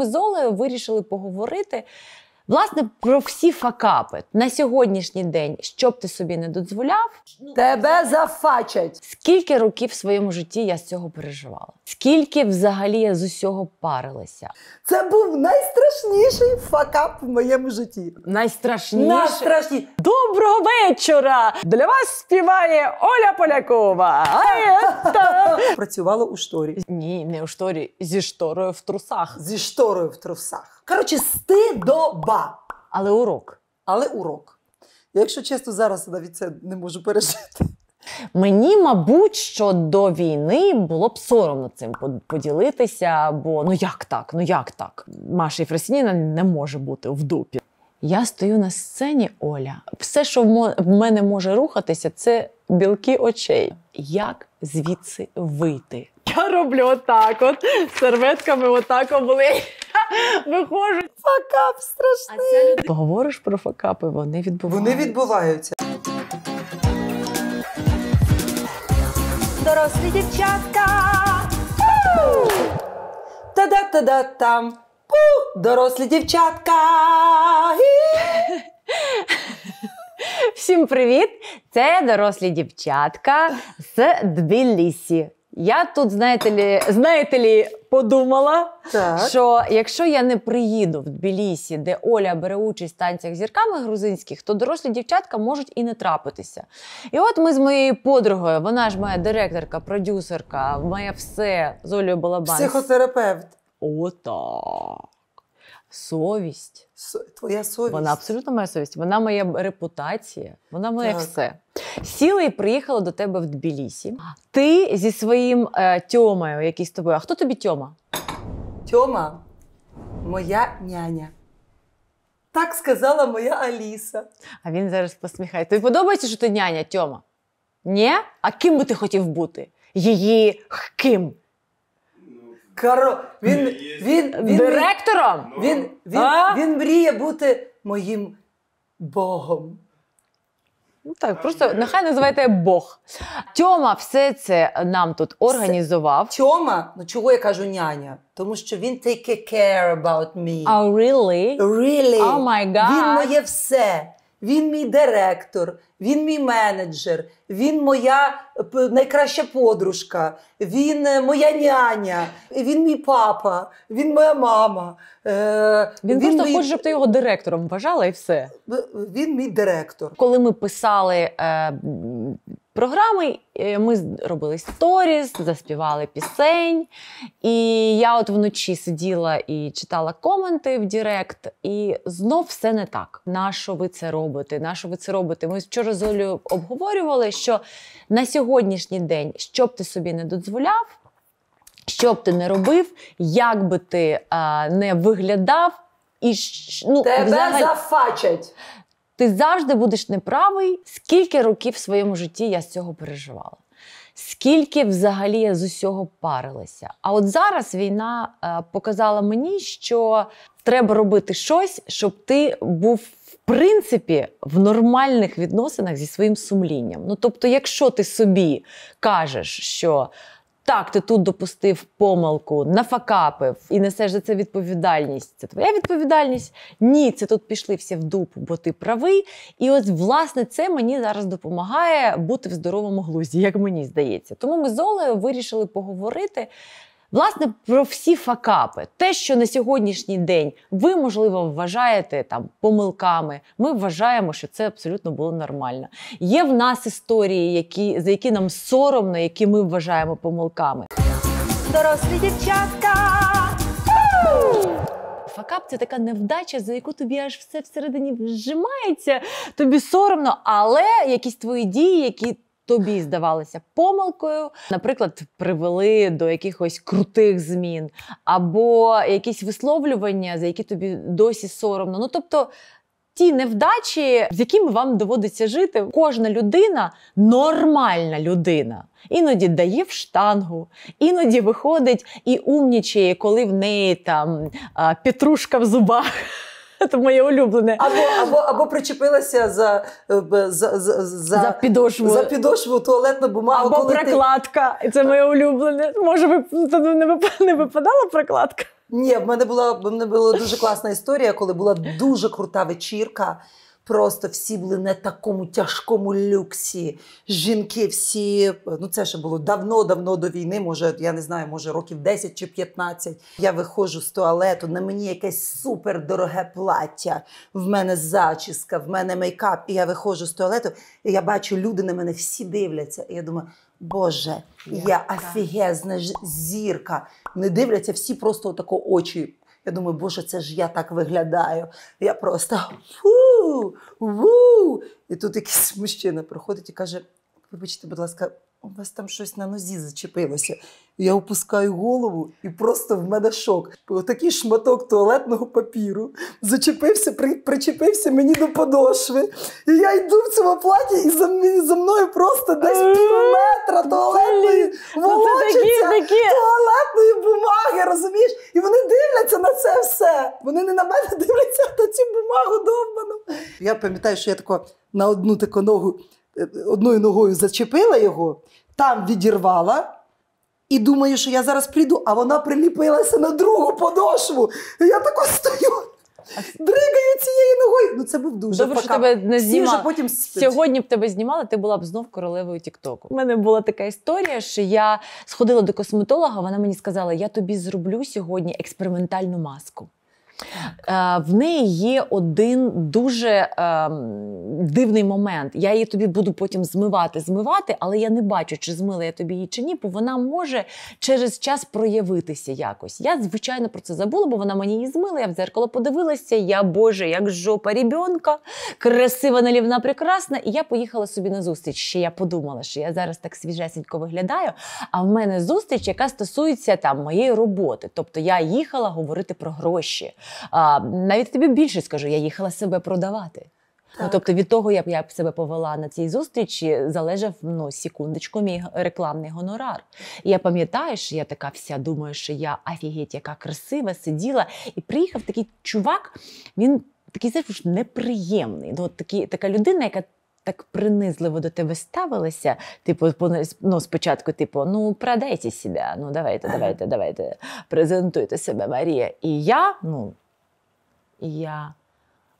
ми з Олею вирішили поговорити Власне, про всі факапи на сьогоднішній день, що б ти собі не дозволяв, ну, тебе зафачать. Скільки років в своєму житті я з цього переживала? Скільки взагалі я з усього парилася? Це був найстрашніший факап в моєму житті. Найстрашніший? Найстрашніший. Доброго вечора! Для вас співає Оля Полякова. Працювала у шторі. Ні, не у шторі, зі шторою в трусах. Зі шторою в трусах. Коротше, стидоба. Але урок. Але урок. якщо чесно, зараз навіть це не можу пережити. Мені, мабуть, що до війни було б соромно цим поділитися, бо ну як так? Ну як так? Маша Єфросініна не може бути в дупі. Я стою на сцені, Оля. Все, що в мене може рухатися, це білки очей. Як звідси вийти? Я роблю отак, от серветками отак обличчя. Виходжу. Факап страшний. Люди... Поговориш про факапи, вони відбуваються. Вони відбуваються. Дорослі дівчатка. Та-да-та-да там. Пу! Дорослі дівчатка. Всім привіт! Це дорослі дівчатка з Тбілісі. Я тут, знаєте лі, знаєте лі, подумала, так. що якщо я не приїду в Тбілісі, де Оля бере участь в танцях зірками грузинських, то дорослі дівчатка можуть і не трапитися. І от ми з моєю подругою, вона ж моя директорка, продюсерка, моє все з Олею Балабан. Психотерапевт. Ота совість. Твоя совість. Вона абсолютно моя совість. Вона моя репутація, вона моє так. все. Сіла і приїхала до тебе в Тбілісі. Ти зі своїм е, Тьомою, який з тобою. А хто тобі Тьома? Тьома моя няня. Так сказала моя Аліса. А він зараз посміхається. Тобі подобається, що ти няня Тьома? Ні? А ким би ти хотів бути? Її ким? Каро... Він, він, він, він, Директором? він, ну. він, він, він мріє бути моїм богом. Ну так, просто нехай називайте Бог. Тьома все це нам тут організував. Тьома, ну чого я кажу няня? Тому що він take care about me. Oh, really? Really? Oh my God. Він моє все. Він мій директор, він мій менеджер, він моя найкраща подружка, він е, моя няня, він мій папа, він моя мама. Е, він, він просто мій... хоче, щоб ти його директором вважала і все. Він мій директор. Коли ми писали е, програми. Е, ми робили сторіс, заспівали пісень. І я от вночі сиділа і читала коменти в директ. і знов все не так. Нащо ви це робите? Нащо ви це робите? Ми вчора з Олею обговорювали, що на сьогоднішній день, що б ти собі не дозволяв, що б ти не робив, як би ти а, не виглядав. І ну, Тебе взагалі... зафачать. Ти завжди будеш неправий, скільки років в своєму житті я з цього переживала. Скільки взагалі я з усього парилася. А от зараз війна е, показала мені, що треба робити щось, щоб ти був, в принципі, в нормальних відносинах зі своїм сумлінням. Ну тобто, якщо ти собі кажеш, що так, ти тут допустив помилку, нафакапив і несеш за це відповідальність. Це твоя відповідальність. Ні, це тут пішли всі в дуб, бо ти правий. І от, власне, це мені зараз допомагає бути в здоровому глузді, як мені здається. Тому ми з Олею вирішили поговорити Власне, про всі факапи, те, що на сьогоднішній день ви, можливо, вважаєте там помилками, ми вважаємо, що це абсолютно було нормально. Є в нас історії, які за які нам соромно, які ми вважаємо помилками. Дорослі дівчатка. Факап це така невдача, за яку тобі аж все всередині вжимається, тобі соромно, але якісь твої дії, які тобі здавалися помилкою, наприклад, привели до якихось крутих змін, або якісь висловлювання, за які тобі досі соромно. Ну тобто. Ті невдачі, з якими вам доводиться жити, кожна людина нормальна людина. Іноді дає в штангу, іноді виходить і умнічає, коли в неї там петрушка в зубах. Це моє улюблене. Або або, або причепилася за е, за, за, за, за підошву за підошву туалетну бумагу. Або коли прокладка. Ти... Це моє улюблене. Може, не випадала прокладка? Ні, в мене була в мене була дуже класна історія, коли була дуже крута вечірка. Просто всі були на такому тяжкому люксі. Жінки всі, ну це ще було давно-давно до війни, може, я не знаю, може років 10 чи 15. Я виходжу з туалету, на мені якесь супер дороге плаття, в мене зачіска, в мене мейкап. І я виходжу з туалету, і я бачу, люди на мене всі дивляться. І я думаю, Боже, я, я офігезна зірка. Не дивляться всі просто отако очі. Я думаю, боже, це ж я так виглядаю. Я просто фу, ву. І тут якийсь мужчина приходить і каже: Вибачте, будь ласка, у вас там щось на нозі зачепилося. Я опускаю голову, і просто в мене шок. Отакий шматок туалетного папіру зачепився, при, причепився мені до подошви. І я йду в цьому платі, і за, за мною просто десь пів е, метра туалетної ну, волочиться, туалетної бумаги, розумієш? І вони дивляться на це все. Вони не на мене дивляться а на цю бумагу довбану. Я пам'ятаю, що я тако на одну таку ногу. Е, одною ногою зачепила його, там відірвала. І думаю, що я зараз прийду, а вона приліпилася на другу подошву. Я так стою, дригаю цією ногою. Ну це був дуже Добре, що тебе не знімали. потім Сьогодні б тебе знімали, ти була б знов королевою Тіктоку. У мене була така історія, що я сходила до косметолога, вона мені сказала: я тобі зроблю сьогодні експериментальну маску. Е, в неї є один дуже ем, дивний момент. Я її тобі буду потім змивати, змивати, але я не бачу, чи змила я тобі її чи ні, бо вона може через час проявитися якось. Я, звичайно, про це забула, бо вона мені її змила. Я в дзеркало подивилася. Я Боже, як жопа рібенка, красива налівна, прекрасна. І я поїхала собі на зустріч. Ще я подумала, що я зараз так свіжесенько виглядаю. А в мене зустріч, яка стосується там моєї роботи. Тобто я їхала говорити про гроші. А, Навіть тобі більше скажу, я їхала себе продавати. Ну, тобто від того, як я б себе повела на цій зустрічі, залежав ну, секундочку мій рекламний гонорар. І я пам'ятаю, що я така вся думаю, що я офігеть, яка красива сиділа. І приїхав такий чувак, він такий знаєш, неприємний. Ну, от Така людина, яка так принизливо до тебе ставилася, типу, ну, спочатку, типу, ну продайте себе, ну давайте, давайте, давайте, презентуйте себе, Марія. І я, ну. І я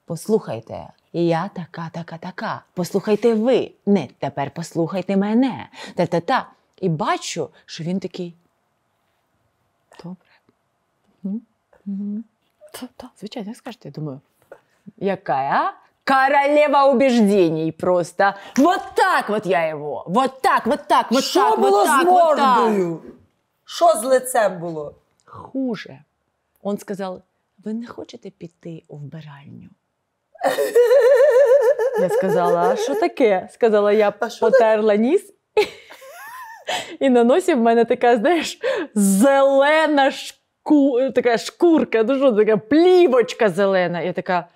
послухайте, я така, така, така. Послухайте ви. Не тепер послухайте мене. Та-та-та. І бачу, що він такий. Добре. Та, та, звичайно, як скажете, я думаю. Яка, а? Королева убеждений просто. Вот так вот я его. Вот так, вот так, вот Що так, вот так, з вот так. мордою? Що з лицем було? Хуже. Он сказал, ви не хочете піти у вбиральню? Я сказала, а що таке? Сказала, я потерла ніс. І на носі в мене така, знаєш, зелена шку... така шкурка, ну що така плівочка зелена. Я така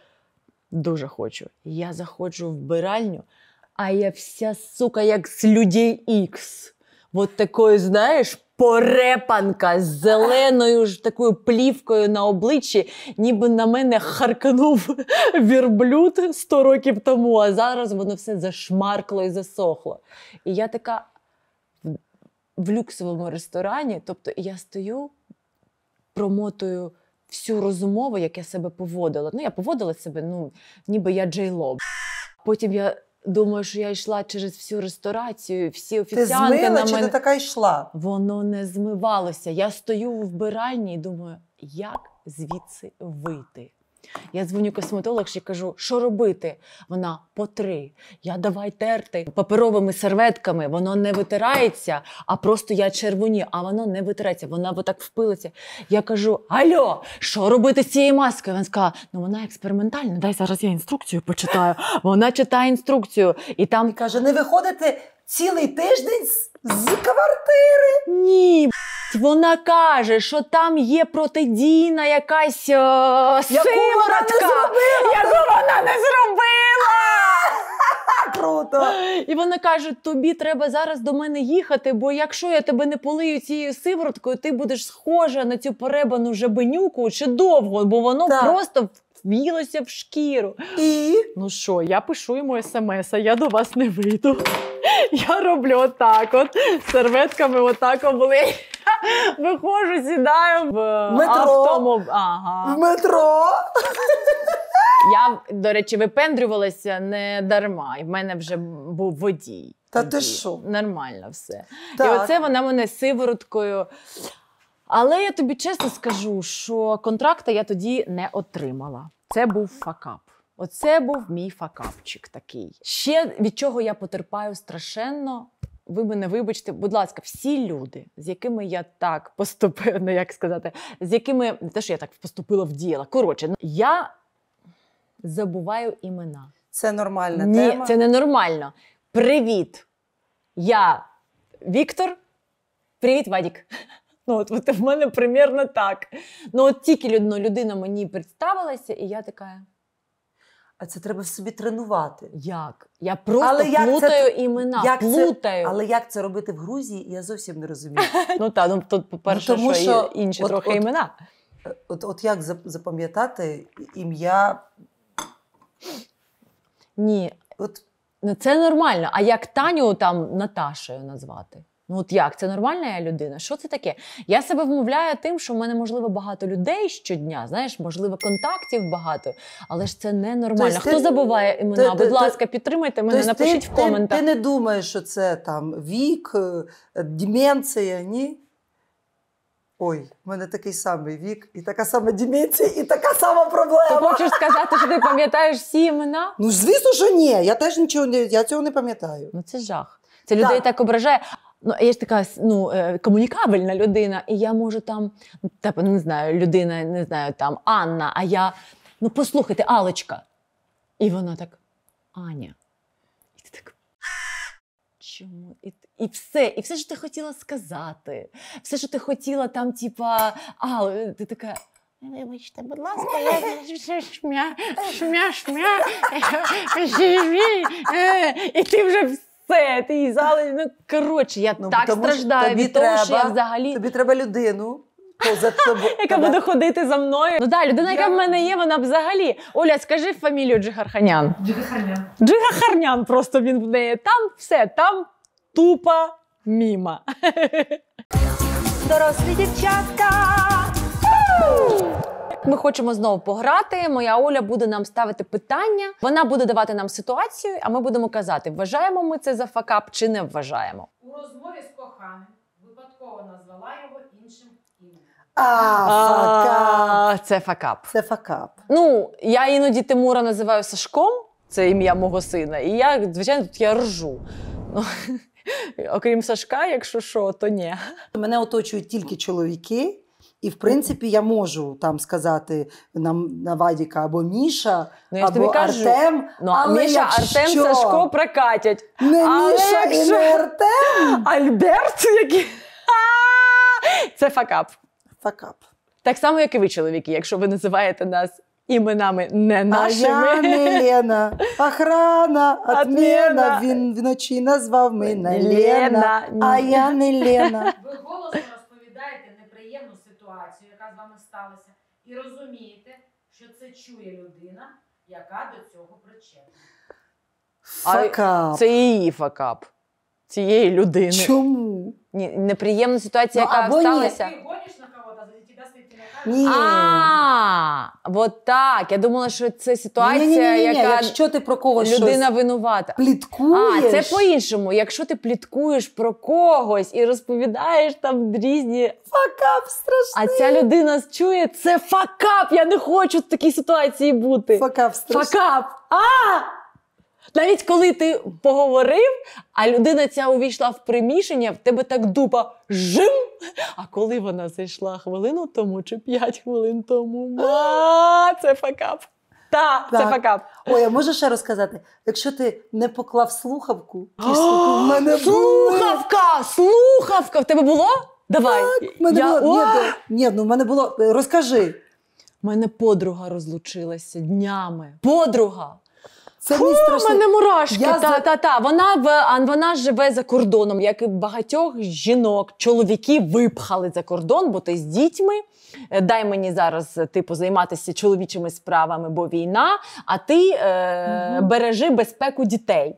дуже хочу. Я заходжу в вбиральню, а я вся сука, як з людей ікс. От такою, знаєш, порепанка з зеленою ж такою плівкою на обличчі, ніби на мене харкнув вірблюд 100 років тому, а зараз воно все зашмаркло і засохло. І я така в люксовому ресторані, тобто я стою, промотую. Всю розмову, як я себе поводила. Ну, я поводила себе, ну ніби я джейло. Потім я Думаю, що я йшла через всю ресторацію, всі офіціанти Ти змила, на мене... чи ти така йшла? Воно не змивалося. Я стою в вбиральні і думаю, як звідси вийти? Я дзвоню косметолог, косметологші, кажу, що робити? Вона по три. Я давай терти паперовими серветками. Воно не витирається, а просто я червоні, а воно не витирається. Вона отак впилиться. Я кажу: Альо, що робити з цією маскою? Вона сказала, ну вона експериментальна. Дай зараз я інструкцію почитаю. Вона читає інструкцію і там каже: не виходити цілий тиждень з, з квартири. Ні. Вона каже, що там є протидійна якась е, сиворотка, яку вона не зробила. Круто. І вона каже: тобі треба зараз до мене їхати, бо якщо я тебе не полию цією сивороткою, ти будеш схожа на цю перебану жабенюку чи довго, бо воно так. просто в'їлося в шкіру. І ну що, я пишу йому смс, а я до вас не вийду. Я роблю отак. От серветками отак обличчя. Виходжу, сідаю в метро. Автомоб... Ага. В метро. Я, до речі, випендрювалася не дарма, і в мене вже був водій. Та ти що? Нормально все. Так. І оце вона мене сивороткою. Але я тобі чесно скажу, що контракта я тоді не отримала. Це був факап. Оце був мій факапчик такий. Ще від чого я потерпаю страшенно. Ви мене вибачте, будь ласка, всі люди, з якими я так поступила, ну як сказати, з якими не те, що я так поступила в діяла. Коротше, ну, я забуваю імена. Це нормальна Ні, тема? Ні, Це не нормально. Привіт! Я Віктор. Привіт, Вадік. Ну, от, от в мене примірно так. Ну, от тільки ну, людина мені представилася, і я така. А це треба собі тренувати. Як? Я просто але як плутаю це... імена. Як плутаю. Це... Але як це робити в Грузії, я зовсім не розумію. Ну так, ну тут, по-перше, ну, тому, що, що інші от, трохи от, імена. От, от от як запам'ятати ім'я? Ні. От. Ну, це нормально. А як Таню там Наташею назвати? Ну, от як це нормальна я людина? Що це таке? Я себе вмовляю тим, що в мене можливо багато людей щодня. Знаєш, можливо, контактів багато, але ж це не нормально. Тобто Хто ти, забуває імена? Ти, Будь ти, ласка, підтримайте мене, тобто напишіть в коментах. Ти не думаєш, що це там вік, е, деменція, ні? Ой, в мене такий самий вік, і така сама деменція, і така сама проблема. Ти хочеш сказати, що ти пам'ятаєш всі імена? Ну звісно, що ні. Я теж нічого не я цього не пам'ятаю. Ну це жах. Це людей так, так ображає ну я ж така ну, е, комунікабельна людина, і я можу там, типу, не знаю, людина, не знаю, там Анна, а я ну послухайте, Алочка. І вона так, Аня. І ти так. Чому? І і все, і все, що ти хотіла сказати, все, що ти хотіла, там, типа, а, ти така. Вибачте, будь ласка, я шмя, шмя, шмя, живі, е». і ти вже. Все, ти і зали. Ну коротше, я ну, так страждаю тобі від треба, того, що я взагалі тобі треба людину. Поза тобою. Яка буде ходити за мною. Ну да, людина, яка в мене є, вона взагалі. Оля, скажи фамілію Джигарханян. Джигарханян. Джигахарнян просто він в неї. Там все, там тупа міма. Дорослі дівчатка. Ми хочемо знову пограти. Моя Оля буде нам ставити питання. Вона буде давати нам ситуацію, а ми будемо казати, вважаємо ми це за факап чи не вважаємо. У розмові з коханим випадково назвала його іншим іменем. А, Це факап. Це факап. Ну, я іноді Тимура називаю Сашком, це ім'я мого сина. І я, звичайно, тут я ржу. Ну, Окрім Сашка, якщо що, то ні. Мене оточують тільки чоловіки. І в принципі я можу там сказати нам на Вадіка або Міша, ну, я або кажу, Артем. Ну, але Міша, якщо... Артем Сашко прокатять. Не але Міша якщо... і не Артем. Альберт, який. Це факап. Факап. Так само, як і ви, чоловіки, якщо ви називаєте нас. Іменами не нашими. А я не Лена, охрана, отмена. Він вночі назвав мене Лена, Лена. а я не Лена. Ви голосно сталося. І розумієте, що це чує людина, яка до цього причетна. Факап. Це її факап. Цієї людини. Чому? Ні, неприємна ситуація, Ну, яка або сталася. Ти ні. А, от так. Я думала, що це ситуація, Ні-ні-ні-ні. яка Якщо ти про когось людина щось винувата. Пліткуєш? А, це по-іншому. Якщо ти пліткуєш про когось і розповідаєш там різні факап страшний. А ця людина чує це факап. Я не хочу в такій ситуації бути. Факап страшний. Факап. А! навіть коли ти поговорив, а людина ця увійшла в приміщення, в тебе так дупа жим. А коли вона зайшла хвилину тому чи п'ять хвилин тому, ма, це факап. Та, так. це факап. Ой, я можу ще розказати? Якщо ти не поклав слухавку, мене слухавка! Слухавка! В тебе було? Давай. ні, ну в мене було. Розкажи. У мене подруга розлучилася днями. Подруга це Фу, мій мене мурашки. Я та, за... та, та. Вона в вона живе за кордоном, як і багатьох жінок, чоловіки випхали за кордон, бо ти з дітьми. Е, дай мені зараз е, типу займатися чоловічими справами, бо війна. А ти е, угу. бережи безпеку дітей.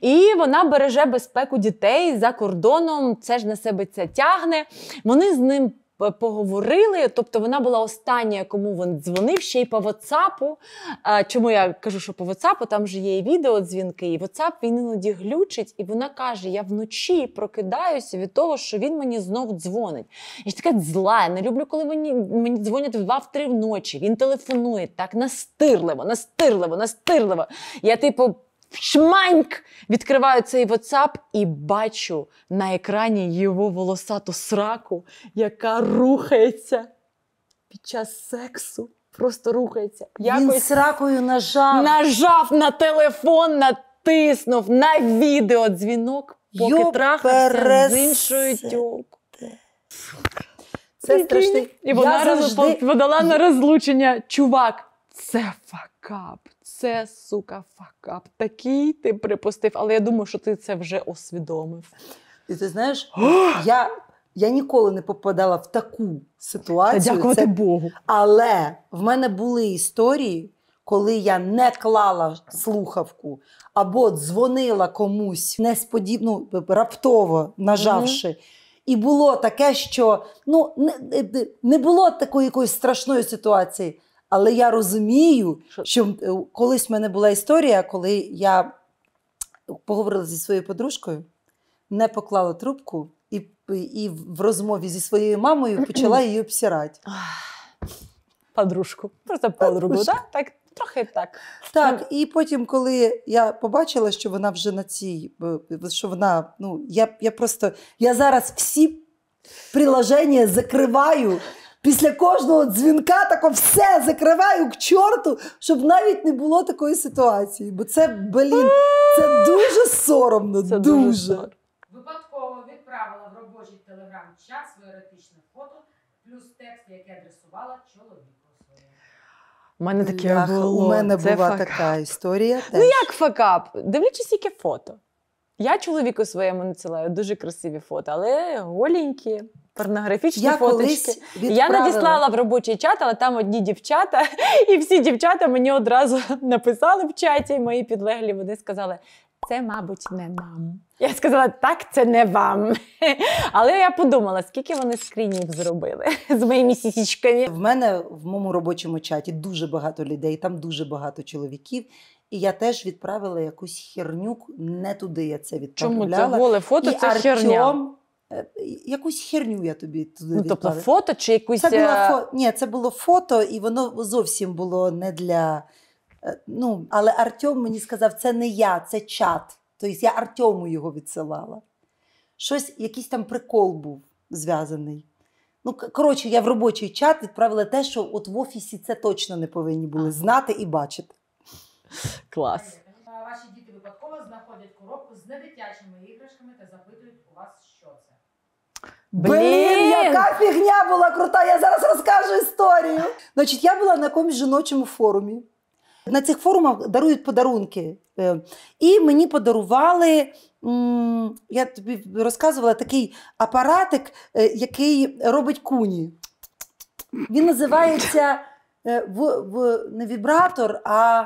І вона береже безпеку дітей за кордоном. Це ж на себе це тягне. Вони з ним поговорили. Тобто вона була остання, кому він дзвонив ще й по WhatsApp. Чому я кажу, що по WhatsApp, там же є і відеодзвінки, і WhatsApp він іноді глючить, і вона каже: Я вночі прокидаюся від того, що він мені знов дзвонить. І ж така зла. Я не люблю, коли мені мені дзвонять в 2-3 вночі. Він телефонує так настирливо, настирливо, настирливо. Я типу. Шманьк! Відкриваю цей WhatsApp і бачу на екрані його волосату сраку, яка рухається під час сексу. Просто рухається. Якось Він сракою нажав. Нажав на телефон, натиснув на відеодзвінок, поки Йо трахався з іншою тюкою. Це страшний. І вона завжди... подала на розлучення. Чувак, це факап це сука, факап. Такий ти припустив, але я думаю, що ти це вже усвідомив. І ти знаєш, я я ніколи не попадала в таку ситуацію. Та Дякувати це... Богу. Але в мене були історії, коли я не клала слухавку або дзвонила комусь несподівано, ну, раптово нажавши. І було таке, що ну не, не було такої якоїсь страшної ситуації. Але я розумію, що е, колись в мене була історія, коли я поговорила зі своєю подружкою, не поклала трубку і і в розмові зі своєю мамою почала її обсирати. Подружку, просто подругу, так? так? Трохи так. Так, і потім, коли я побачила, що вона вже на цій, е, що вона, ну, я я просто я зараз всі приложення закриваю після кожного дзвінка тако все закриваю к чорту, щоб навіть не було такої ситуації. Бо це блін, це дуже соромно. Це дуже. Випадково відправила в робочий телеграм час своє еротичне фото, плюс текст, який адресувала чоловіку. У мене таке було. У мене це була факап. така історія. Ну, теж. Ну як факап? Дивлячись, яке фото. Я чоловіку своєму надсилаю дуже красиві фото, але голенькі, порнографічні я фоточки. Я надіслала в робочий чат, але там одні дівчата, і всі дівчата мені одразу написали в чаті. Мої підлеглі вони сказали. Це, мабуть, не нам. Я сказала, так, це не вам. Але я подумала, скільки вони скрінів зробили з моїми сісічками. В мене в моєму робочому чаті дуже багато людей, там дуже багато чоловіків, і я теж відправила якусь херню, не туди я це відправляла. Чому це голе фото? І це Артем... херня. Якусь херню я тобі туди ну, тобто відправила. Тобто фото чи якусь. Це було е, фо... Ні, це було фото, і воно зовсім було не для. Е, ну, Але Артем мені сказав, це не я, це чат. Тобто я Артему його відсилала. Щось, якийсь там прикол був зв'язаний. Ну, коротше, я в робочий чат відправила те, що от в офісі це точно не повинні були знати і бачити. Клас. Ваші діти випадково знаходять коробку з недитячими іграшками та запитують у вас, що це. Блін, яка фігня була крута! Я зараз розкажу історію. Значить, я була на якомусь жіночому форумі. На цих форумах дарують подарунки. Е, і мені подарували, я тобі розказувала такий апаратик, е, який робить куні. Він називається е, не вібратор, а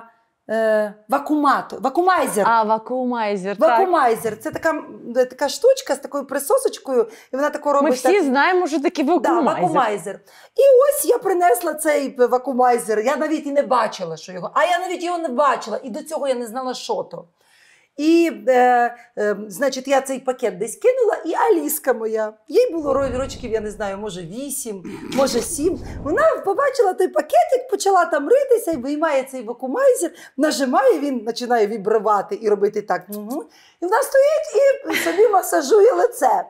е, вакууматор. Вакуумайзер. А, вакуумайзер. Вакуумайзер. Це така е, така штучка з такою присосочкою, і вона тако робить. Ми всі так... знаємо, що таке вакуумайзер. Да, вакуумайзер. І ось я принесла цей вакумайзер. Я навіть і не бачила, що його. А я навіть його не бачила. І до цього я не знала, що то. І, е, е, значить, я цей пакет десь кинула, і Аліска моя. Їй було років, я не знаю, може вісім, може сім. Вона побачила той пакетик, почала там ритися і виймає цей вакуумайзер, нажимає, він починає вібрувати і робити так. Угу. І вона стоїть і собі масажує лице.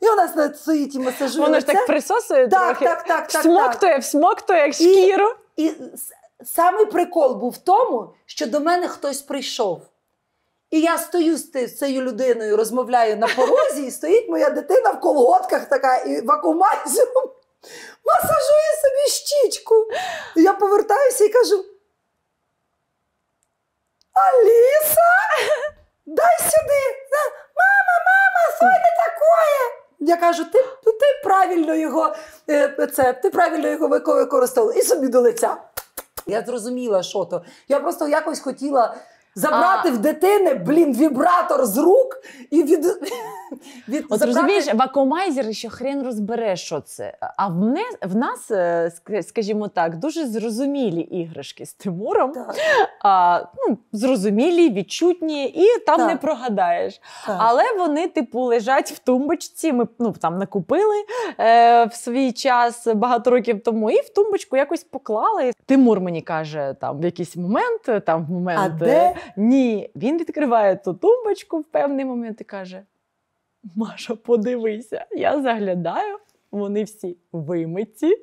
І вона стоїть і масажує. Воно ж так присосує, так, трохи. так, так, так, всмоктує, так. всмоктує як шкіру. І, і Самий прикол був в тому, що до мене хтось прийшов. І я стою з цією людиною, розмовляю на порозі, і стоїть моя дитина в колготках така і вакуумайзером масажує собі щічку. І я повертаюся і кажу: Аліса, дай сюди! Мама, мама, що не такое? Я кажу, ти ти правильно його е, це, ти правильно його використовувала і собі до лиця. Я зрозуміла, що то. Я просто якось хотіла забрати а... в дитини, блін, вібратор з рук звук і від від От забрати... розумієш, вакуумайзер що хрен розбере, що це. А в, не, в нас, е, скажімо так, дуже зрозумілі іграшки з Тимуром, А, ну, зрозумілі, відчутні, і там так. не прогадаєш. Так. Але вони, типу, лежать в тумбочці. Ми ну, там накупили е, в свій час багато років тому, і в тумбочку якось поклали. Тимур мені каже, там в якийсь момент, там в момент а де? Е, ні, він відкриває ту тумбочку в певний одний момент і каже: Маша, подивися, я заглядаю, вони всі вимиті,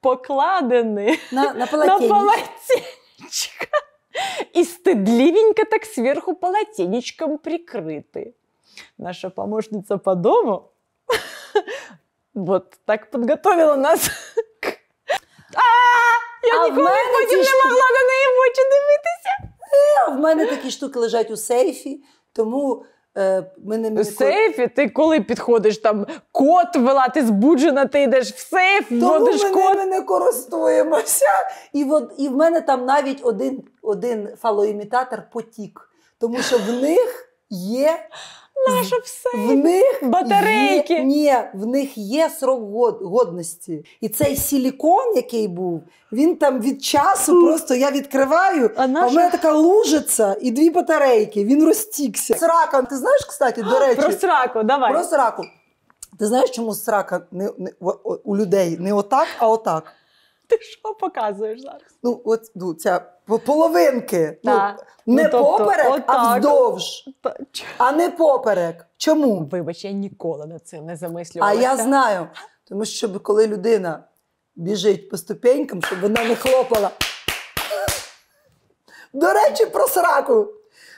покладені на на, на полотенечко. І стыдливенько так сверху полотенечком прикрити. Наша помощниця по дому вот так підготовила нас. Я ніколи потім не могла на неї в очі дивитися. А е, в мене такі штуки лежать у сейфі. Тому е, мене ніколи... сейфі ти коли підходиш там кот вела, ти збуджена, ти йдеш в сейф, Тому водиш кот. ми не користуємося. І от, і в мене там навіть один один фалоімітатор потік, тому що в них є Наше все. В них батарейки. Є, ні, в них є срок год, годності. І цей силікон, який був, він там від часу просто я відкриваю, а, наша... в мене така лужиця і дві батарейки. Він розтікся. З ти знаєш, кстати, до речі. Про сраку, давай. Про сраку. Ти знаєш, чому срака не, не у людей не отак, а отак. Ти що показуєш зараз? Ну, от ну, ця половинки. Да. Ну, ну, Не ну, тобто, поперек, отак. а вздовж. А не поперек. Чому? Вибач, я ніколи над цим не замислювалася. А я знаю. Тому що коли людина біжить по ступенькам, щоб вона не хлопала. До речі, про сраку.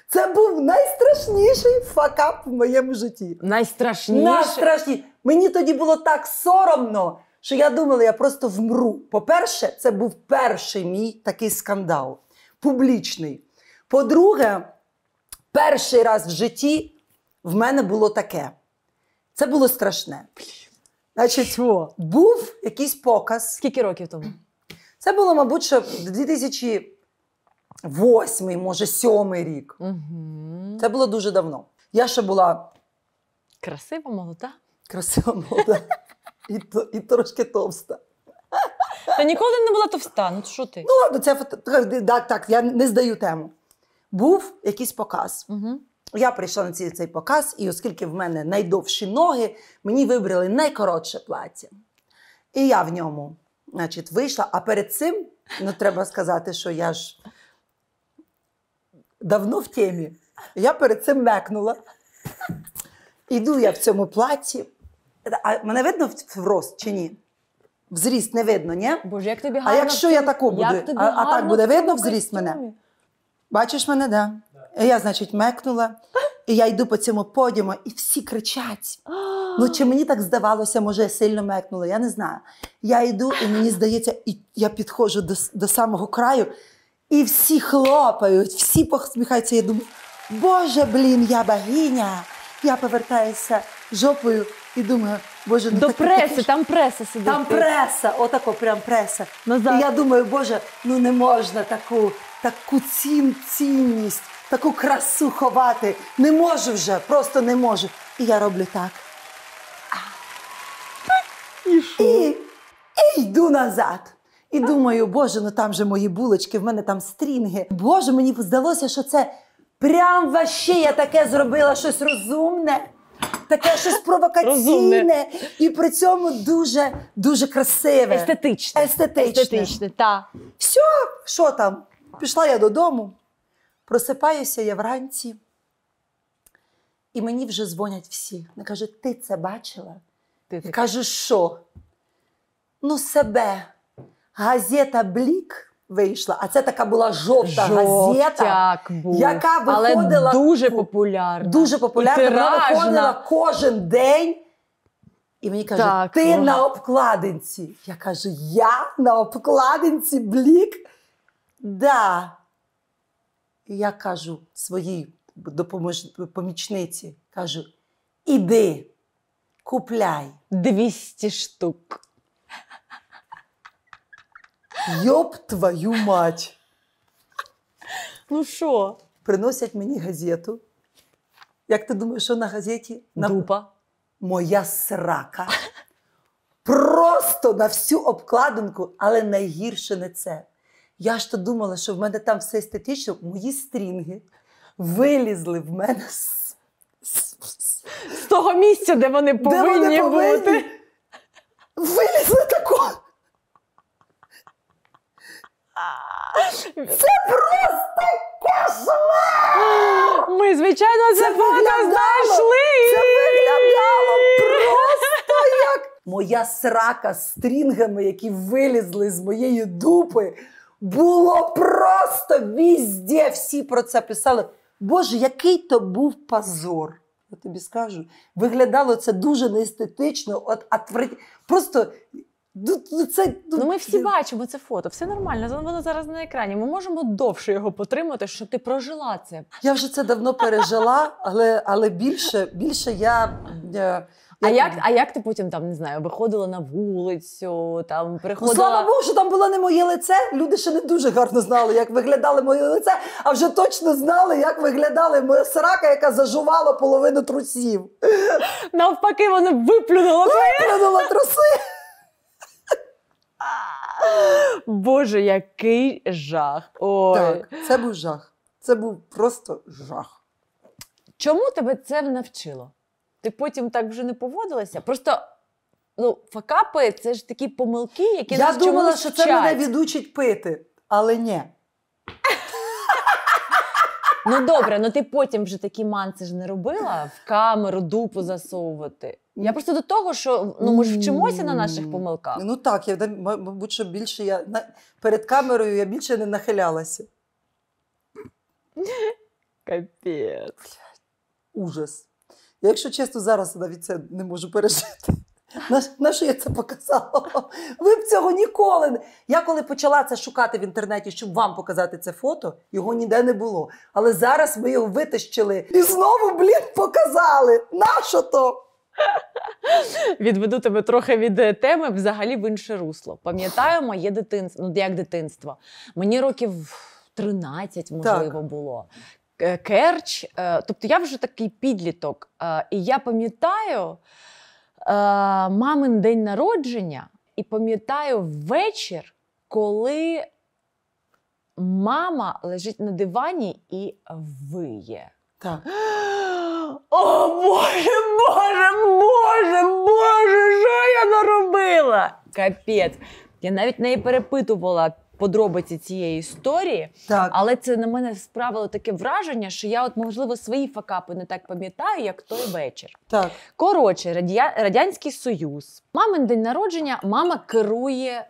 Це був найстрашніший факап в моєму житті. Найстрашніший? Найстрашніший. Мені тоді було так соромно що я думала, я просто вмру. По-перше, це був перший мій такий скандал публічний. По-друге, перший раз в житті в мене було таке. Це було страшне. Значить, о, був якийсь показ. Скільки років тому? Це було, мабуть, що 2008, може, 7 рік. Угу. Це було дуже давно. Я ще була. Красива молода. Красива молода і і трошки товста. Та ніколи не була товста. Ну що ти? Ну ладно, це так, так, я не здаю тему. Був якийсь показ. Угу. Я прийшла на цей, цей показ, і оскільки в мене найдовші ноги, мені вибрали найкоротше плаття. І я в ньому значить, вийшла. А перед цим ну, треба сказати, що я ж давно в темі. Я перед цим мекнула. Іду я в цьому платі, а мене видно в рост чи ні? В зріст не видно, ні? Боже, як тобі гарно. А якщо я тако буду, а, а так буде видно в зріст мене? Бачиш мене, да? да. Я, значить, мекнула, і я йду по цьому подіуму, і всі кричать. ну чи мені так здавалося, може, я сильно мекнула, я не знаю. Я йду, і мені здається, і я підходжу до, до самого краю, і всі хлопають, всі посміхаються. Я думаю, Боже, блін, я богиня, я повертаюся жопою і думаю, боже, ну До так- преси, таке там преса сидить. там преса, отако прям преса. Назад. І я думаю, боже, ну не можна таку, таку цін, цінність, таку красу ховати. Не можу вже, просто не можу. І я роблю так. І І, і йду назад. І думаю, боже, ну там же мої булочки, в мене там стрінги. Боже, мені здалося, що це прям ваще я таке зробила щось розумне таке щось провокаційне і при цьому дуже дуже красиве. Естетичне. Естетичне. Естетичне, так. Все, що там? Пішла я додому, просипаюся я вранці, і мені вже дзвонять всі. Вона каже, ти це бачила? Ти, ти. Я кажу, що? Ну, себе, газета Блік вийшла. А це така була жовта газета, був. яка виходила Але дуже популярна. Дуже популярна. І Вона виходила кожен день. І мені кажуть, так, ти ага. на обкладинці. Я кажу, я на обкладинці блік. Да. І я кажу своїй допомож... помічниці, кажу, іди, купляй. 200 штук. Йоп твою мать! Ну що? Приносять мені газету. Як ти думаєш, що на газеті? На... Моя срака. Просто на всю обкладинку, але найгірше не це. Я ж то думала, що в мене там все естетично, мої стрінги вилізли в мене з, з... з того місця, де вони повинні де вони повинні. бути. Вилізли тако. Це просто кошмар! Ми, звичайно, це фото знайшли! Це виглядало просто як моя срака з стрінгами, які вилізли з моєї дупи. Було просто візде. Всі про це писали. Боже, який то був позор. Я тобі скажу. Виглядало це дуже неестетично, от, отврат... просто Ну, ну, це ну, ну ми всі бачимо це фото, все нормально. воно зараз на екрані. Ми можемо довше його потримати, щоб ти прожила це. Я вже це давно пережила, але але більше більше я. Е, я а як а як ти потім там не знаю, виходила на вулицю, там приходила... Ну, слава Богу, що там було не моє лице. Люди ще не дуже гарно знали, як виглядали моє лице, а вже точно знали, як виглядали моя срака, яка зажувала половину трусів. Навпаки, вона виплюнула виплюнула труси. Боже, який жах. Ой. Так, це був жах. Це був просто жах. Чому тебе це навчило? Ти потім так вже не поводилася? Просто ну, факапи це ж такі помилки, які Я нас Я думала, що вчать. це мене відучить пити, але ні. Ну добре, ну ти потім вже такі манси ж не робила в камеру дупу засовувати. Я просто до того, що ну ми ж вчимося на наших помилках. Ну так, я мабуть, що більше я перед камерою я більше не нахилялася. Капець. Ужас. Я, якщо чесно, зараз навіть це не можу пережити. На, на що я це показала? Ви б цього ніколи не. Я коли почала це шукати в інтернеті, щоб вам показати це фото, його ніде не було. Але зараз ми його витащили і знову, блін, показали. Нащо то? Відведу тебе трохи від е, теми взагалі в інше русло. Пам'ятаю, моє дитинство, ну як дитинство. Мені років 13, можливо, так. було. Керч. Е, тобто я вже такий підліток. Е, і я пам'ятаю мамин день народження і пам'ятаю вечір, коли мама лежить на дивані і виє. Так. О, Боже, Боже, Боже, Боже, що я наробила? Капець. Я навіть не перепитувала подробиці цієї історії, так. але це на мене справило таке враження, що я, от, можливо, свої факапи не так пам'ятаю, як той вечір. Так. Коротше, Радя... Радянський Союз. Мамин день народження, мама керує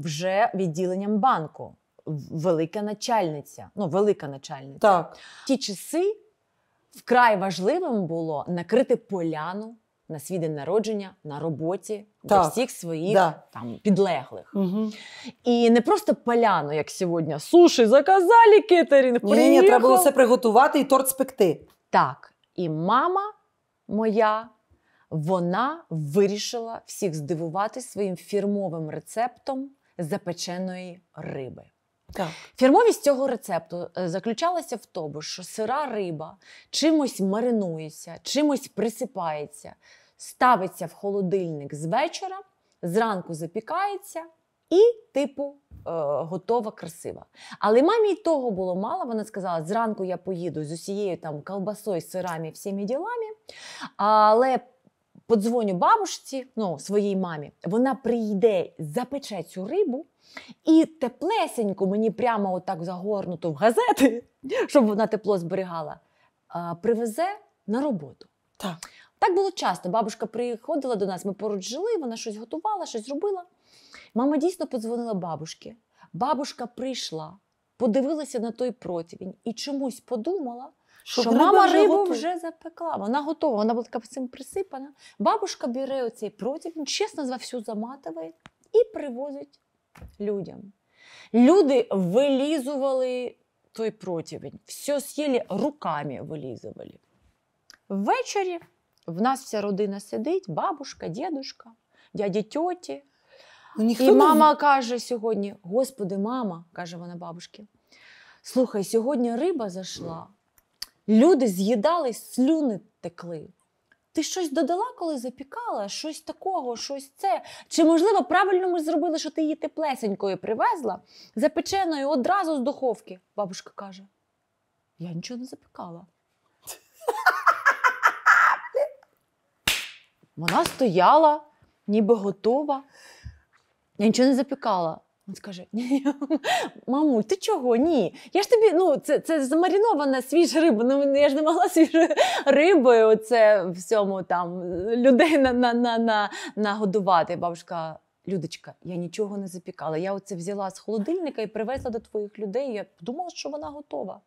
вже відділенням банку. Велика начальниця. Ну, велика начальниця. Так. Ті часи вкрай важливим було накрити поляну на свій день народження на роботі так. до всіх своїх да. там підлеглих. Угу. І не просто поляну, як сьогодні, суші заказали кетерінг, Ні, ні, треба було все приготувати і торт спекти. Так, і мама моя. Вона вирішила всіх здивувати своїм фірмовим рецептом запеченої риби. Так. Фірмовість цього рецепту е, заключалася в тому, що сира риба чимось маринується, чимось присипається, ставиться в холодильник з вечора, зранку запікається і, типу, е, готова, красива. Але мамі й того було мало. Вона сказала: зранку я поїду з усією там колбасою, сирами, всіми ділами. Але подзвоню бабушці, ну, своїй мамі, вона прийде, запече цю рибу. І теплесенько мені прямо отак загорнуто в газети, щоб вона тепло зберігала, привезе на роботу. Так. Так було часто. Бабушка приходила до нас, ми поруч жили, вона щось готувала, щось робила. Мама дійсно подзвонила бабушці. Бабушка прийшла, подивилася на той противінь і чомусь подумала, що, що мама рибу готова. вже запекла. Вона готова, вона була така цим присипана. Бабушка бере оцей противінь, чесно, за всю заматує і привозить людям. Люди вилізували той противень, все съели, руками вилізували. Ввечері в нас вся родина сидить, бабушка, дідушка, дяді тьоті. Ну, ніхто І не- мама каже сьогодні: Господи, мама, каже вона бабушці, слухай, сьогодні риба зайшла. Люди з'їдали, слюни текли ти щось додала, коли запікала, щось такого, щось це. Чи, можливо, правильно ми зробили, що ти її теплесенькою привезла, запеченою одразу з духовки? Бабушка каже: Я нічого не запікала. Вона стояла, ніби готова. Я нічого не запікала. Він скаже: Ні, мамуль, ти чого? Ні. Я ж тобі, ну це це замарінована свіжа риба. Ну я ж не могла свіжою рибою це всьому там людей на, на, на, на, нагодувати. Бабушка. Людочка, я нічого не запікала. Я оце взяла з холодильника і привезла до твоїх людей. Я думала, що вона готова.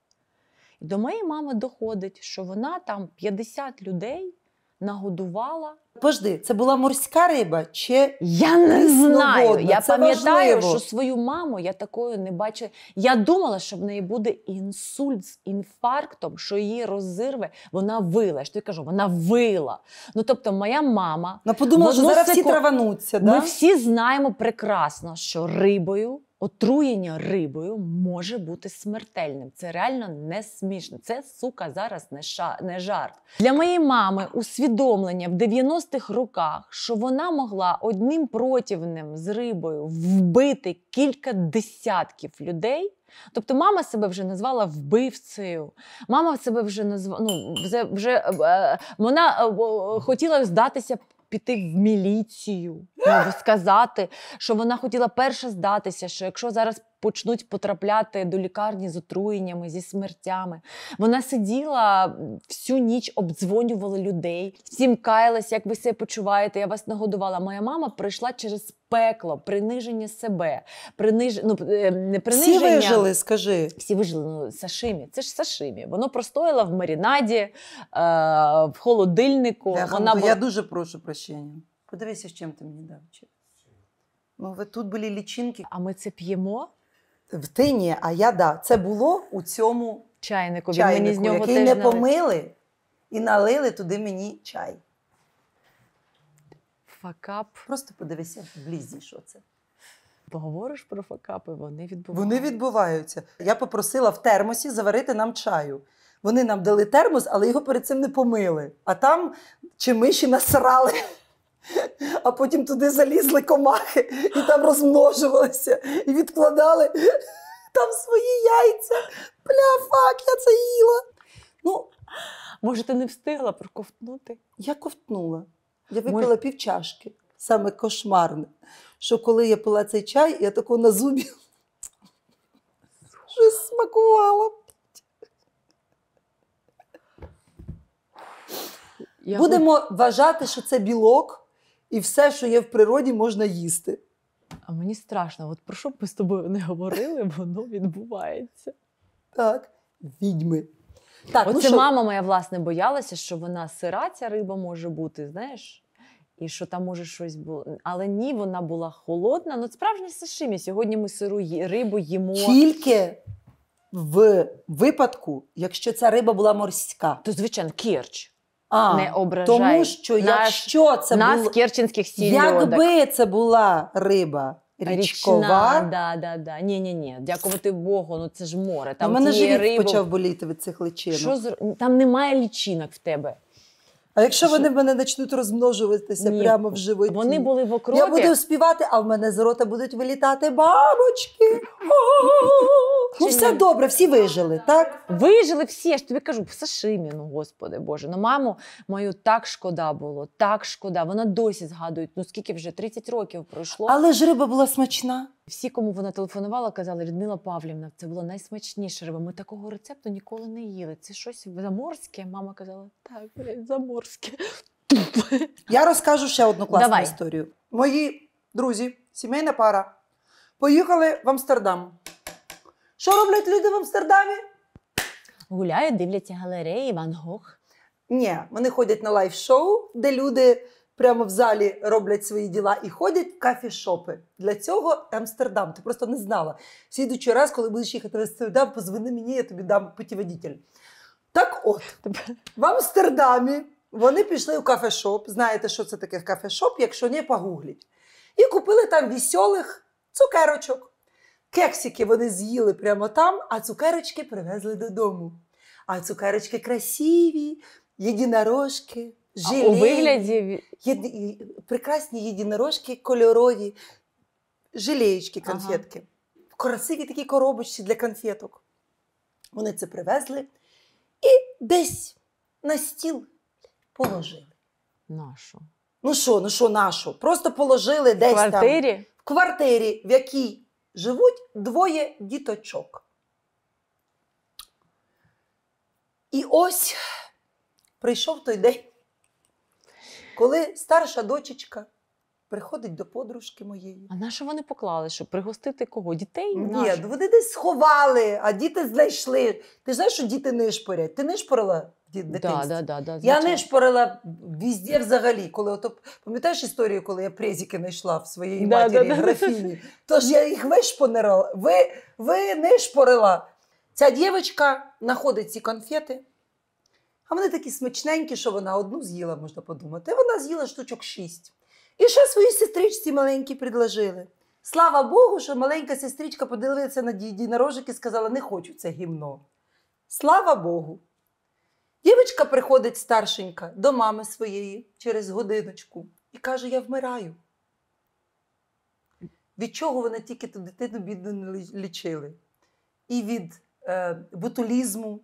І до моєї мами доходить, що вона там 50 людей нагодувала. Пожди, це була морська риба чи я не знаю. Водна? Я пам'ятаю, що свою маму я такою не бачила. Я думала, що в неї буде інсульт з інфарктом, що її розірве. Вона вила. Що я кажу, вона вила. Ну тобто, моя мама. Вона ну, подумала, що зараз всі травануться. Да? Ми всі знаємо прекрасно, що рибою. Отруєння рибою може бути смертельним. Це реально не смішно. Це сука зараз не ша не жарт. Для моєї мами усвідомлення в 90-х роках, що вона могла одним противнем з рибою вбити кілька десятків людей. Тобто мама себе вже назвала вбивцею, мама себе вже назвала ну, вже, вже е, вона е, хотіла здатися піти в міліцію, сказати, ну, що вона хотіла перше здатися, що якщо зараз почнуть потрапляти до лікарні з отруєннями, зі смертями. Вона сиділа всю ніч, обдзвонювала людей, всім каялась, як ви себе почуваєте. Я вас нагодувала. Моя мама пройшла через. Пекло, приниження себе, приниж... ну, е, не приниження. Всі вижили, скажи. Всі вижили ну, сашимі. Це ж сашимі. Воно простояло в Марінаді, е, в холодильнику. Леха, ну, Вона ну, бо... Я дуже прошу прощення. Подивися, з чим ти мені дав. Ну, ви тут були лічинки. А ми це п'ємо в тині, а я да. Це було у цьому чайнику, чайнику мені з нього який не помили і налили туди мені чай. Факап. Просто подивися близі, що це. Поговориш про факапи, вони відбуваються. Вони відбуваються. Я попросила в термосі заварити нам чаю. Вони нам дали термос, але його перед цим не помили. А там чи миші насрали а потім туди залізли комахи і там розмножувалися, і відкладали там свої яйця. Бля, фак, я це їла. Ну, Може, ти не встигла проковтнути? Я ковтнула. Я випила Може... пів чашки. Саме кошмарне, що коли я пила цей чай, я тако на зубі щось смакувала. Я Будемо вважати, що це білок, і все, що є в природі, можна їсти. А мені страшно, от про що б ми з тобою не говорили, воно відбувається. Так, відьми. Так, ну Оце ну що... мама моя власне боялася, що вона сира ця риба може бути, знаєш, і що там може щось було. Але ні, вона була холодна. Ну, справжнє сашимі. Сьогодні ми сиру ї... рибу їмо. Тільки в випадку, якщо ця риба була морська, то звичайно, кірч а, не ображай. Тому що якщо це нас, було... керченських сільодок. Якби це була риба річкова. Річна, да, да, да. Ні, ні, ні. Дякувати Богу, ну це ж море. Ну, там У мене живіт рибу... почав боліти від цих личинок. Що з... Там немає лічинок в тебе. А якщо вони в мене почнуть розмножуватися Ні. прямо в животі? Вони були в окропі. Я буду співати, а в мене з рота будуть вилітати бабочки. Ну все добре, всі вижили, так? Вижили всі. Я ж тобі кажу, Сашимі, ну господи Боже. Ну, маму мою так шкода було, так шкода. Вона досі згадує, ну скільки вже 30 років пройшло. Але ж риба була смачна. Всі, кому вона телефонувала, казали, Людмила Павлівна, це було найсмачніше риба. Ми такого рецепту ніколи не їли. Це щось заморське. Мама казала, так, блядь, заморське. Я розкажу ще одну класну Давай. історію. Мої друзі, сімейна пара, поїхали в Амстердам. Що роблять люди в Амстердамі? Гуляють, дивляться галереї, Ван Гог. Ні, вони ходять на лайф шоу де люди прямо в залі роблять свої діла і ходять в кафішопи. Для цього Амстердам. Ти просто не знала. Слідуючий раз, коли будеш їхати в Амстердам, позвони мені, я тобі дам путіводитель. Так от, в Амстердамі вони пішли у кафешоп. Знаєте, що це таке кафешоп, якщо не погугліть. І купили там веселих цукерочок. Кексики вони з'їли прямо там, а цукерочки привезли додому. А цукерочки красиві, єдинорожки, Жилі, у вигляді єди... прекрасні єдинорожки, кольорові, жилеєчки, конфетки. Ага. Красиві такі коробочки для конфеток. Вони це привезли і десь на стіл положили. Нашу. Ну що, ну що, нашу? Просто положили десь квартирі? там в квартирі, в якій живуть двоє діточок. І ось прийшов той день. Коли старша дочечка приходить до подружки моєї. А на що вони поклали? Щоб пригостити кого? Дітей? Ні, Наших? Ну вони десь сховали, а діти знайшли. Ти знаєш, що діти нишпорять? Ти нишпорила в Да, да, да, да, Я звичайно. нишпорила візде взагалі. Коли ото, пам'ятаєш історію, коли я презіки знайшла в своїй Да, матері да, да. графіні? Тож я їх вишпонирала. ви, ви нишпорила. Ця дівчинка знаходить ці конфети, а вони такі смачненькі, що вона одну з'їла, можна подумати. Вона з'їла штучок шість. І ще своїй сестричці маленькій предложили. Слава Богу, що маленька сестричка подивилася на діді на рожик і сказала, не хочу це гімно. Слава Богу. Дівчинка приходить старшенька до мами своєї через годиночку і каже, я вмираю. Від чого вона тільки ту дитину бідно не лічили? І від е, ботулізму,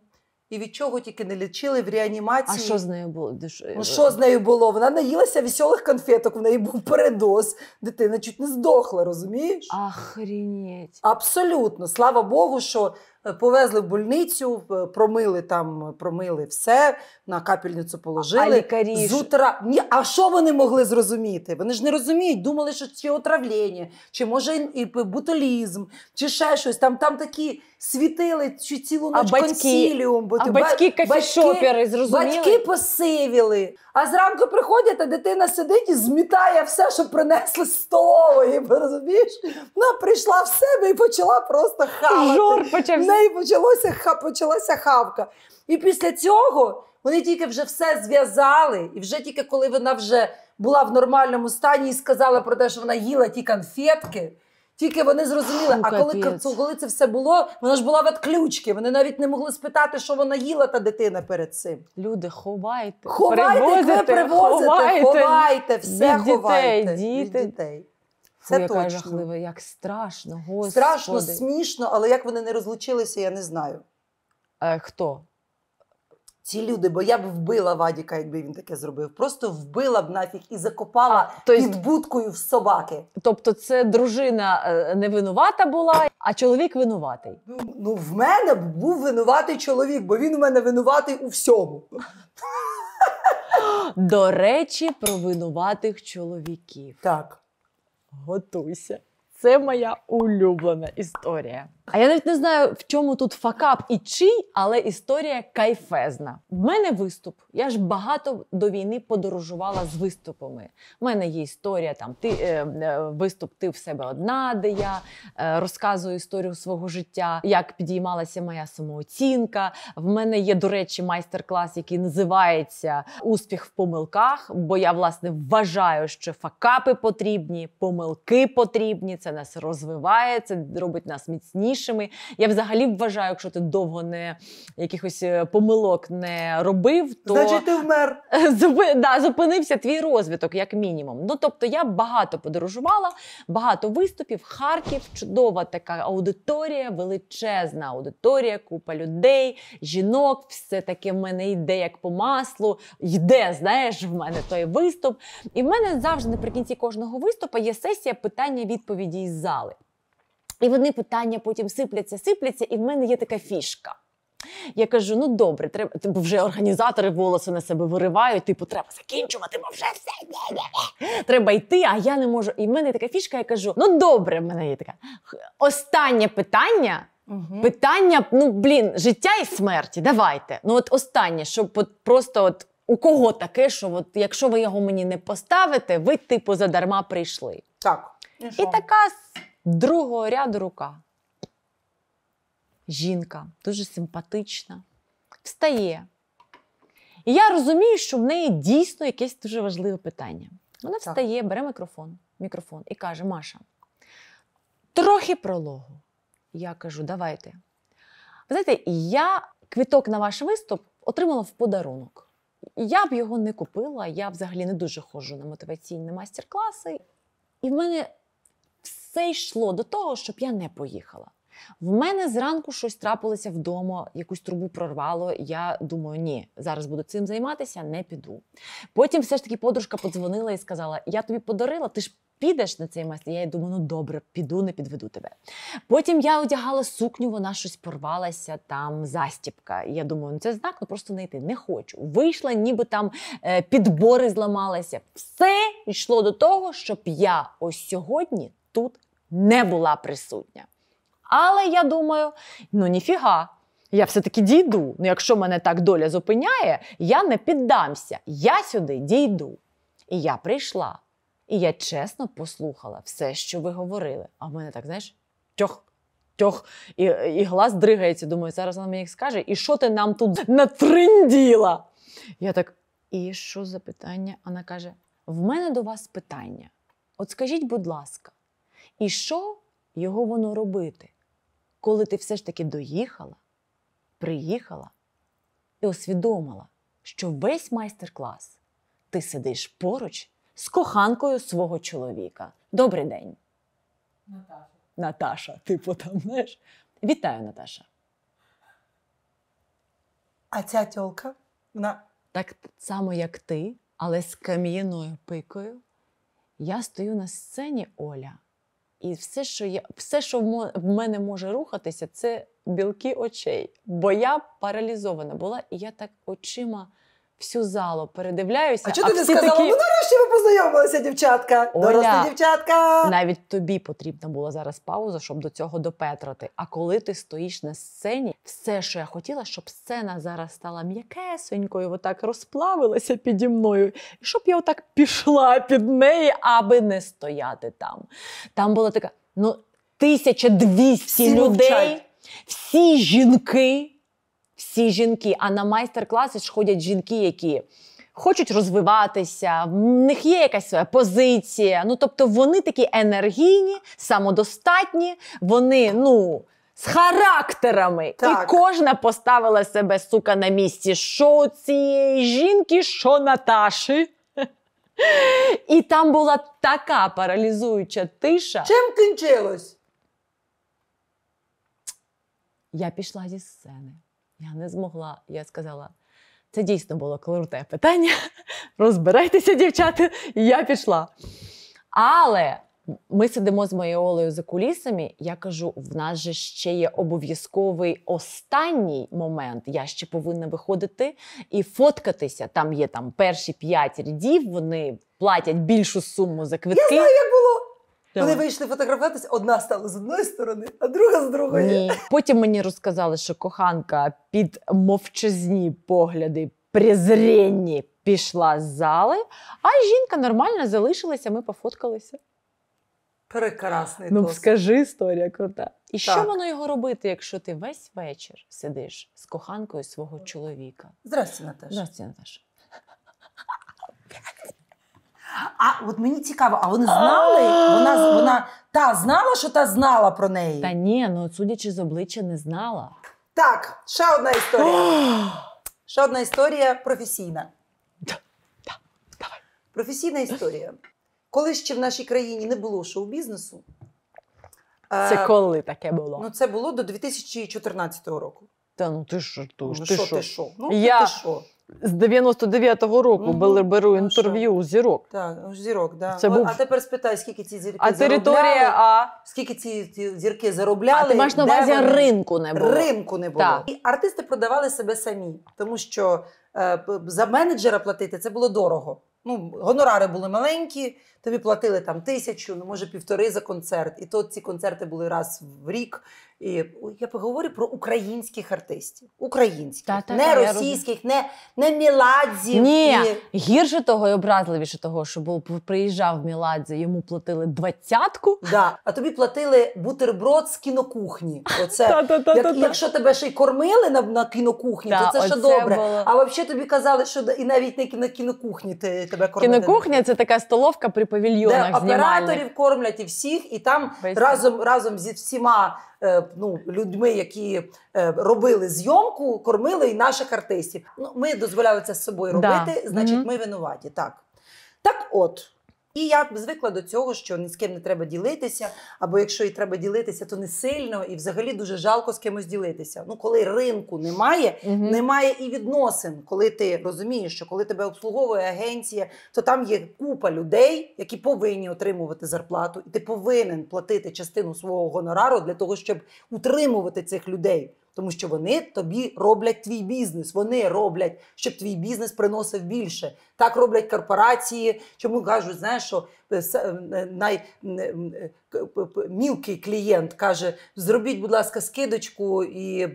і від чого тільки не лічили в реанімації. А що з нею було? Ну, е, Що з нею було? Вона наїлася веселих конфеток, в неї був передоз. Дитина чуть не здохла, розумієш? Ахрінеть. Абсолютно. Слава Богу, що Е, повезли в больницю, е, промили там, е, промили все, на капельницю положили. А лікарі З утра... Ні, А що вони могли зрозуміти? Вони ж не розуміють, думали, що це отравлення, чи може і бутулізм, чи ще щось. Там там такі світили чи цілу ночь а консіліум. Батьки, бо, а батьки кафешопери зрозуміли? Батьки посивіли. А зранку приходять, а дитина сидить і змітає все, що принесли з столової. розумієш? Вона прийшла в себе і почала просто хавати. Жор почався неї почалося, почалася хавка. І після цього вони тільки вже все зв'язали, і вже тільки коли вона вже була в нормальному стані і сказала про те, що вона їла ті конфетки. Тільки вони зрозуміли, Фу, а коли, коли це все було, вона ж була в відключці. Вони навіть не могли спитати, що вона їла та дитина перед цим. Люди, ховайте, ховайте, привозите, ховайте, ховайте, ховайте все від дітей, ховайте діти. від дітей. Це яка точно. жахлива, як страшно, господи. Страшно, смішно, але як вони не розлучилися, я не знаю. Е, Хто? Ці люди, бо я б вбила Вадіка, якби він таке зробив. Просто вбила б нафіг і закопала а, під будкою в собаки. Тобто, це дружина е, не винувата була, а чоловік винуватий. Ну, ну в мене був винуватий чоловік, бо він у мене винуватий у всьому. До речі, про винуватих чоловіків. Так готуйся. Це моя улюблена історія. А я навіть не знаю, в чому тут факап і чий, але історія кайфезна. В мене виступ. Я ж багато до війни подорожувала з виступами. У мене є історія там ти е, е, виступ ти в себе одна, де я е, розказую історію свого життя, як підіймалася моя самооцінка. В мене є, до речі, майстер-клас, який називається Успіх в помилках. Бо я власне вважаю, що факапи потрібні, помилки потрібні. Це нас розвиває, це робить нас міцніше іншими. Я взагалі вважаю, якщо ти довго не якихось е, помилок не робив, то Значить ти вмер. Да, зупинився твій розвиток, як мінімум. Ну тобто, я багато подорожувала, багато виступів. Харків, чудова така аудиторія, величезна аудиторія, купа людей, жінок. Все таке в мене йде як по маслу. Йде, знаєш, в мене той виступ. І в мене завжди наприкінці кожного виступу є сесія питання відповіді із зали. І вони питання потім сипляться, сипляться, і в мене є така фішка. Я кажу: ну добре, треба, бо типу, вже організатори волоси на себе виривають, типу, треба закінчувати, бо вже все не-не-не. треба йти, а я не можу. І в мене така фішка, я кажу: ну добре, в мене є така. Останнє питання. Угу. Питання, ну блін, життя і смерті. Давайте. Ну, от останнє, щоб от просто от у кого таке, що от якщо ви його мені не поставите, ви, типу, задарма прийшли. Так. І, і така Другого ряду рука. Жінка дуже симпатична, встає. І я розумію, що в неї дійсно якесь дуже важливе питання. Вона встає, бере мікрофон мікрофон і каже: Маша, трохи прологу. Я кажу, давайте. Ви знаєте, я квіток на ваш виступ отримала в подарунок. Я б його не купила, я взагалі не дуже ходжу на мотиваційні майстер-класи. І в мене все йшло до того, щоб я не поїхала. В мене зранку щось трапилося вдома, якусь трубу прорвало. Я думаю, ні, зараз буду цим займатися, не піду. Потім все ж таки подружка подзвонила і сказала: Я тобі подарила, ти ж. Підеш на цей майстер, я думаю, ну добре, піду, не підведу тебе. Потім я одягала сукню, вона щось порвалася, там застіпка. Я думаю, ну це знак, ну просто не йти. Не хочу. Вийшла, ніби там е, підбори зламалися. Все йшло до того, щоб я ось сьогодні тут не була присутня. Але я думаю, ну ніфіга. Я все-таки дійду. Ну, якщо мене так доля зупиняє, я не піддамся. Я сюди дійду. І я прийшла. І я чесно послухала все, що ви говорили. А в мене так, знаєш, тьох, тьох, і і глаз дригається. Думаю, зараз вона мені скаже, і що ти нам тут натринділа? Я так, і що за питання? Вона каже: в мене до вас питання. От скажіть, будь ласка, і що його воно робити, коли ти все ж таки доїхала, приїхала і усвідомила, що весь майстер-клас ти сидиш поруч з коханкою свого чоловіка. Добрий день. Наташа. Наташа, типу там знаєш. Вітаю, Наташа. А ця тілка Вона... Так само, як ти, але з кам'яною пикою. Я стою на сцені Оля. І все, що я, все, що в мене може рухатися, це білки очей. Бо я паралізована була, і я так очима всю залу передивляюся. А чого ти не сказала? Такі... Ну нарешті ви познайомилися, дівчатка. Дорослі, дівчатка. Навіть тобі потрібна була зараз пауза, щоб до цього допетрати. А коли ти стоїш на сцені, все, що я хотіла, щоб сцена зараз стала м'якесенькою, отак розплавилася піді мною, і щоб я отак пішла під неї, аби не стояти там. Там була така, ну, 1200 Всі людей, мовчать. всі жінки всі жінки. А на майстер-класи ж ходять жінки, які хочуть розвиватися, в них є якась своя позиція. Ну тобто вони такі енергійні, самодостатні, вони, ну. З характерами, так. і кожна поставила себе сука на місці. Що у цієї жінки, що Наташі. І там була така паралізуюча тиша. Чим кінчилось? Я пішла зі сцени. Я не змогла. Я сказала, це дійсно було круте питання. Розбирайтеся, дівчата, і я пішла. Але ми сидимо з моєю Олею за кулісами. Я кажу: в нас же ще є обов'язковий останній момент. Я ще повинна виходити і фоткатися. Там є там перші п'ять рядів, вони платять більшу суму за квитки. Я знаю, як було! Вони вийшли фотографуватись, одна стала з одної сторони, а друга з другої. Ні. Потім мені розказали, що коханка під мовчазні погляди презренні пішла з зали, а жінка нормально залишилася, ми пофоткалися. Прекрасний Ну, тост. скажи, історія крута. І так. що воно його робити, якщо ти весь вечір сидиш з коханкою свого чоловіка? Здрасті, Наташа. Здрасті, Наташа. А от мені цікаво, а вони знали? Вона вона та знала, що та знала про неї? Та ні, ну судячи з обличчя, не знала. Так, ще одна історія. ще одна історія професійна. Професійна історія. Коли ще в нашій країні не було шоу-бізнесу. Це е, коли таке було? Ну, це було до 2014 року. Та ну ти що? Ну, ти що? ти що? Ну, я... ти що? з 99-го року угу. були, беру ну, інтерв'ю у зірок. Так, зірок, да. Це був... А тепер спитай, скільки ці зірки а заробляли? а скільки ці, ці зірки заробляли? А ти маєш на увазі вони... ринку не було. Ринку не було. Так. І артисти продавали себе самі, тому що е, за менеджера платити це було дорого. Ну, Гонорари були маленькі, тобі платили там тисячу, ну може півтори за концерт. І то ці концерти були раз в рік. І Я поговорю про українських артистів, українських, та, та, не та, російських, не не міладзів. Ні, і... гірше того і образливіше того, що був приїжджав Міладзе, йому платили двадцятку. Да, а тобі платили бутерброд з кінокухні. Оце як, якщо тебе ще й кормили на на кінокухні, то це ще добре. Було... А взагалі тобі казали, що і навіть не на кінокухні ти тебе кормили. Кінокухня це така столовка при павільйонах Де операторів кормлять і всіх, і там разом разом зі всіма е, ну, людьми, які е, робили зйомку, кормили і наших артистів. Ну, Ми дозволяли це з собою робити, да. значить, mm-hmm. ми винуваті. Так. Так от. І я звикла до цього, що ні з ким не треба ділитися, або якщо і треба ділитися, то не сильно, і взагалі дуже жалко з кимось ділитися. Ну, коли ринку немає, угу. немає і відносин, коли ти розумієш, що коли тебе обслуговує агенція, то там є купа людей, які повинні отримувати зарплату, і ти повинен платити частину свого гонорару для того, щоб утримувати цих людей тому що вони тобі роблять твій бізнес. Вони роблять, щоб твій бізнес приносив більше. Так роблять корпорації. Чому кажуть, знаєш, що най... мілкий клієнт каже: зробіть, будь ласка, скидочку і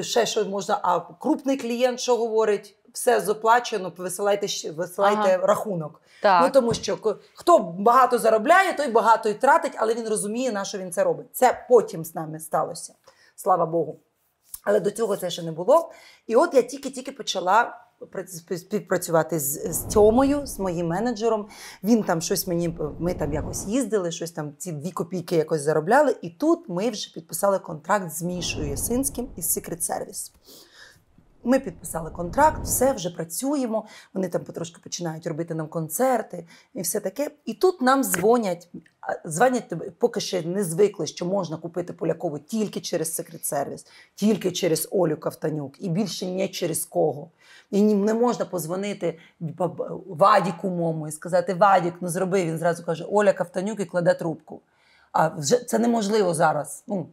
ще що можна. А крупний клієнт що говорить? Все заплачено, висилайте висилайте ага. рахунок. Ну, так. Ну тому що хто багато заробляє, той багато і тратить, але він розуміє, на що він це робить. Це потім з нами сталося. Слава Богу. Але до цього це ще не було. І от я тільки-тільки почала співпрацювати з, з Тьомою, з моїм менеджером. Він там щось мені ми там якось їздили, щось там ці дві копійки якось заробляли. І тут ми вже підписали контракт з Мішою Ясинським із Secret Service. Ми підписали контракт, все вже працюємо. Вони там потрошки починають робити нам концерти і все таке. І тут нам дзвонять. Дзвонять поки ще не звикли, що можна купити полякову тільки через секрет сервіс, тільки через Олю Кавтанюк, і більше ні через кого. І не можна позвонити Вадіку мому і сказати Вадік, ну зроби. Він зразу каже Оля Кавтанюк і кладе трубку. А вже це неможливо зараз ну,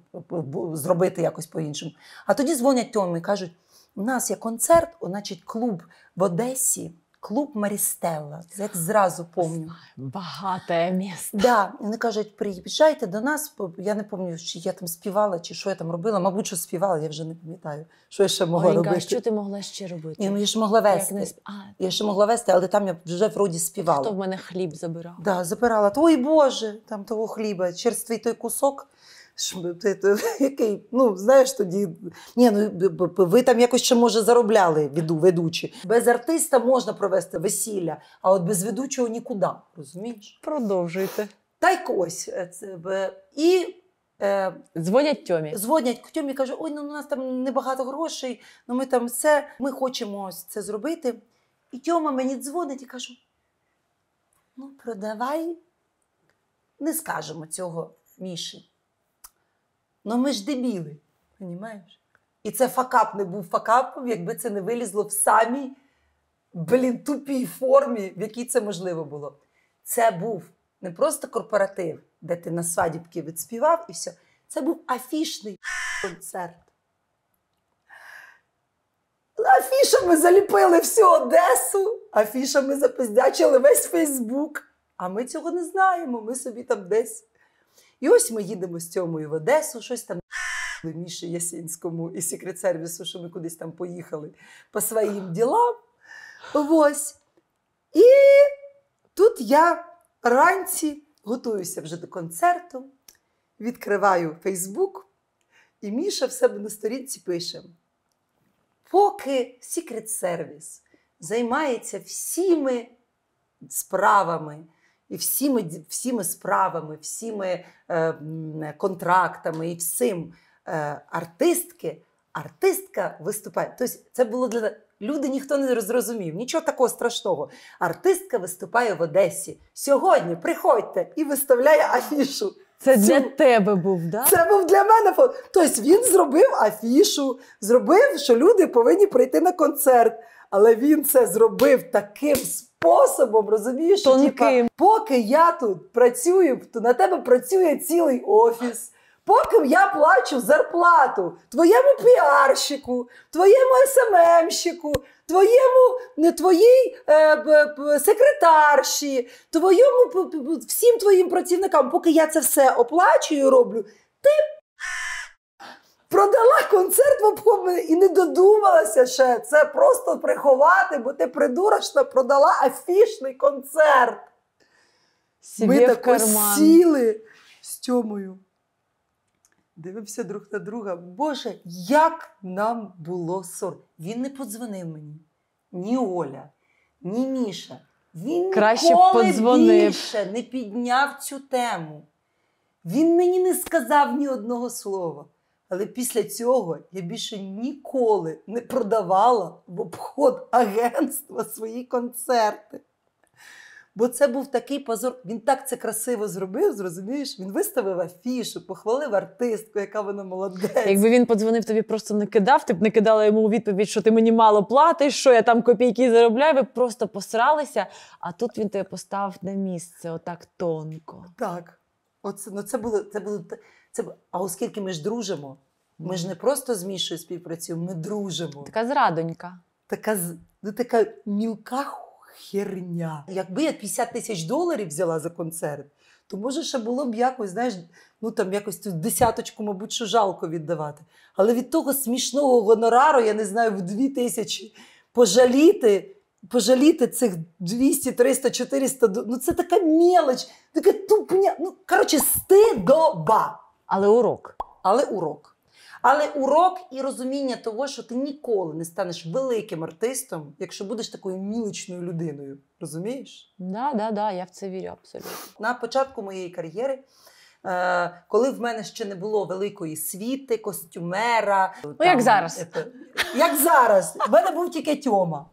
зробити якось по-іншому. А тоді дзвонять Тьомі і кажуть. У нас є концерт, значить, клуб в Одесі. Клуб Марістелла, як зразу помню Багате місто. Да. Вони кажуть, приїжджайте до нас. Я не пам'ятаю, чи я там співала, чи що я там робила. Мабуть, що співала, я вже не пам'ятаю, що я ще могла Оленька, робити. Що ти могла ще робити? Я, ну, я ж могла вести. Не... А, я ще могла вести, але там я вже вроді співала. Хто в мене хліб забирав? Да, Забирала. Ой Боже, там того хліба, черствий той кусок. який, ну знаєш, тоді ні, ну ви там якось ще може заробляли віду ведучі. Без артиста можна провести весілля, а от без ведучого нікуди. Розумієш? Продовжуйте. Та й ось е, це і. Е, Дзвонять Тьомі. Дзвонять Тьомі каже, ой, ну у нас там небагато грошей, ну ми там все, ми хочемо ось це зробити. І Тьома мені дзвонить і каже: ну, продавай, не скажемо цього Міші. Ну ми ж дебіли, розумієш? І це факап не був факапом, якби це не вилізло в самій блін, тупій формі, в якій це можливо було. Це був не просто корпоратив, де ти на свадібки відспівав і все. Це був афішний концерт. Афішами заліпили всю Одесу, афішами запиздячили весь Фейсбук. А ми цього не знаємо. Ми собі там десь і ось ми їдемо з Тьомою в Одесу, щось там Міші Ясінському і секрет сервісу, що ми кудись там поїхали по своїм ділам. Ось. І тут я вранці готуюся вже до концерту, відкриваю Фейсбук, і Міша в себе на сторінці пише: поки Секрет сервіс займається всіми справами і всіми всіми справами, всіми е, контрактами і всім е, артистки, артистка виступає. Тобто це було для люди, ніхто не зрозумів, нічого такого страшного. Артистка виступає в Одесі. Сьогодні приходьте і виставляє афішу. Це для тебе був, да? Це був для мене. Тобто він зробив афішу, зробив, що люди повинні прийти на концерт. Але він це зробив таким способом способом, розумієш, що типа, поки я тут працюю, то на тебе працює цілий офіс. Поки я плачу зарплату твоєму піарщику, твоєму СММщику, твоєму не твоїй е, б, б, секретарші, твоєму всім твоїм працівникам, поки я це все оплачую, роблю, ти. Продала концерт в обхопленні і не додумалася ще це просто приховати, бо ти придурочно продала афішний концерт. Себе Ми так сіли з Тьомою. Дивимося друг на друга. Боже, як нам було сор. Він не подзвонив мені. Ні Оля, ні Міша. Він Краще ніколи подзвонив. більше не підняв цю тему. Він мені не сказав ні одного слова. Але після цього я більше ніколи не продавала в обход агентства свої концерти. Бо це був такий позор. Він так це красиво зробив, зрозумієш? Він виставив афішу, похвалив артистку, яка вона молодець. Якби він подзвонив тобі, просто не кидав, ти б не кидала йому у відповідь, що ти мені мало платиш, що я там копійки заробляю. Ви просто посралися, а тут він тебе постав на місце, отак тонко. Так, оце ну це було це було це а оскільки ми ж дружимо, ми ж не просто з Мішою співпрацюємо, ми дружимо. Така зрадонька. Така ну, така мілка херня. Якби я 50 тисяч доларів взяла за концерт, то може ще було б якось, знаєш, ну там якось цю десяточку, мабуть, що жалко віддавати. Але від того смішного гонорару, я не знаю, в 2 тисячі пожаліти. Пожаліти цих 200, 300, 400, ну це така мелоч, така тупня. Ну коротше, стидоба. Але урок. Але урок. Але урок і розуміння того, що ти ніколи не станеш великим артистом, якщо будеш такою мілочною людиною. Розумієш? Да, да, да, я в це вірю абсолютно. На початку моєї кар'єри. Е, коли в мене ще не було великої світи, костюмера, ну там, як зараз, е, як зараз, в мене був тільки Тьома.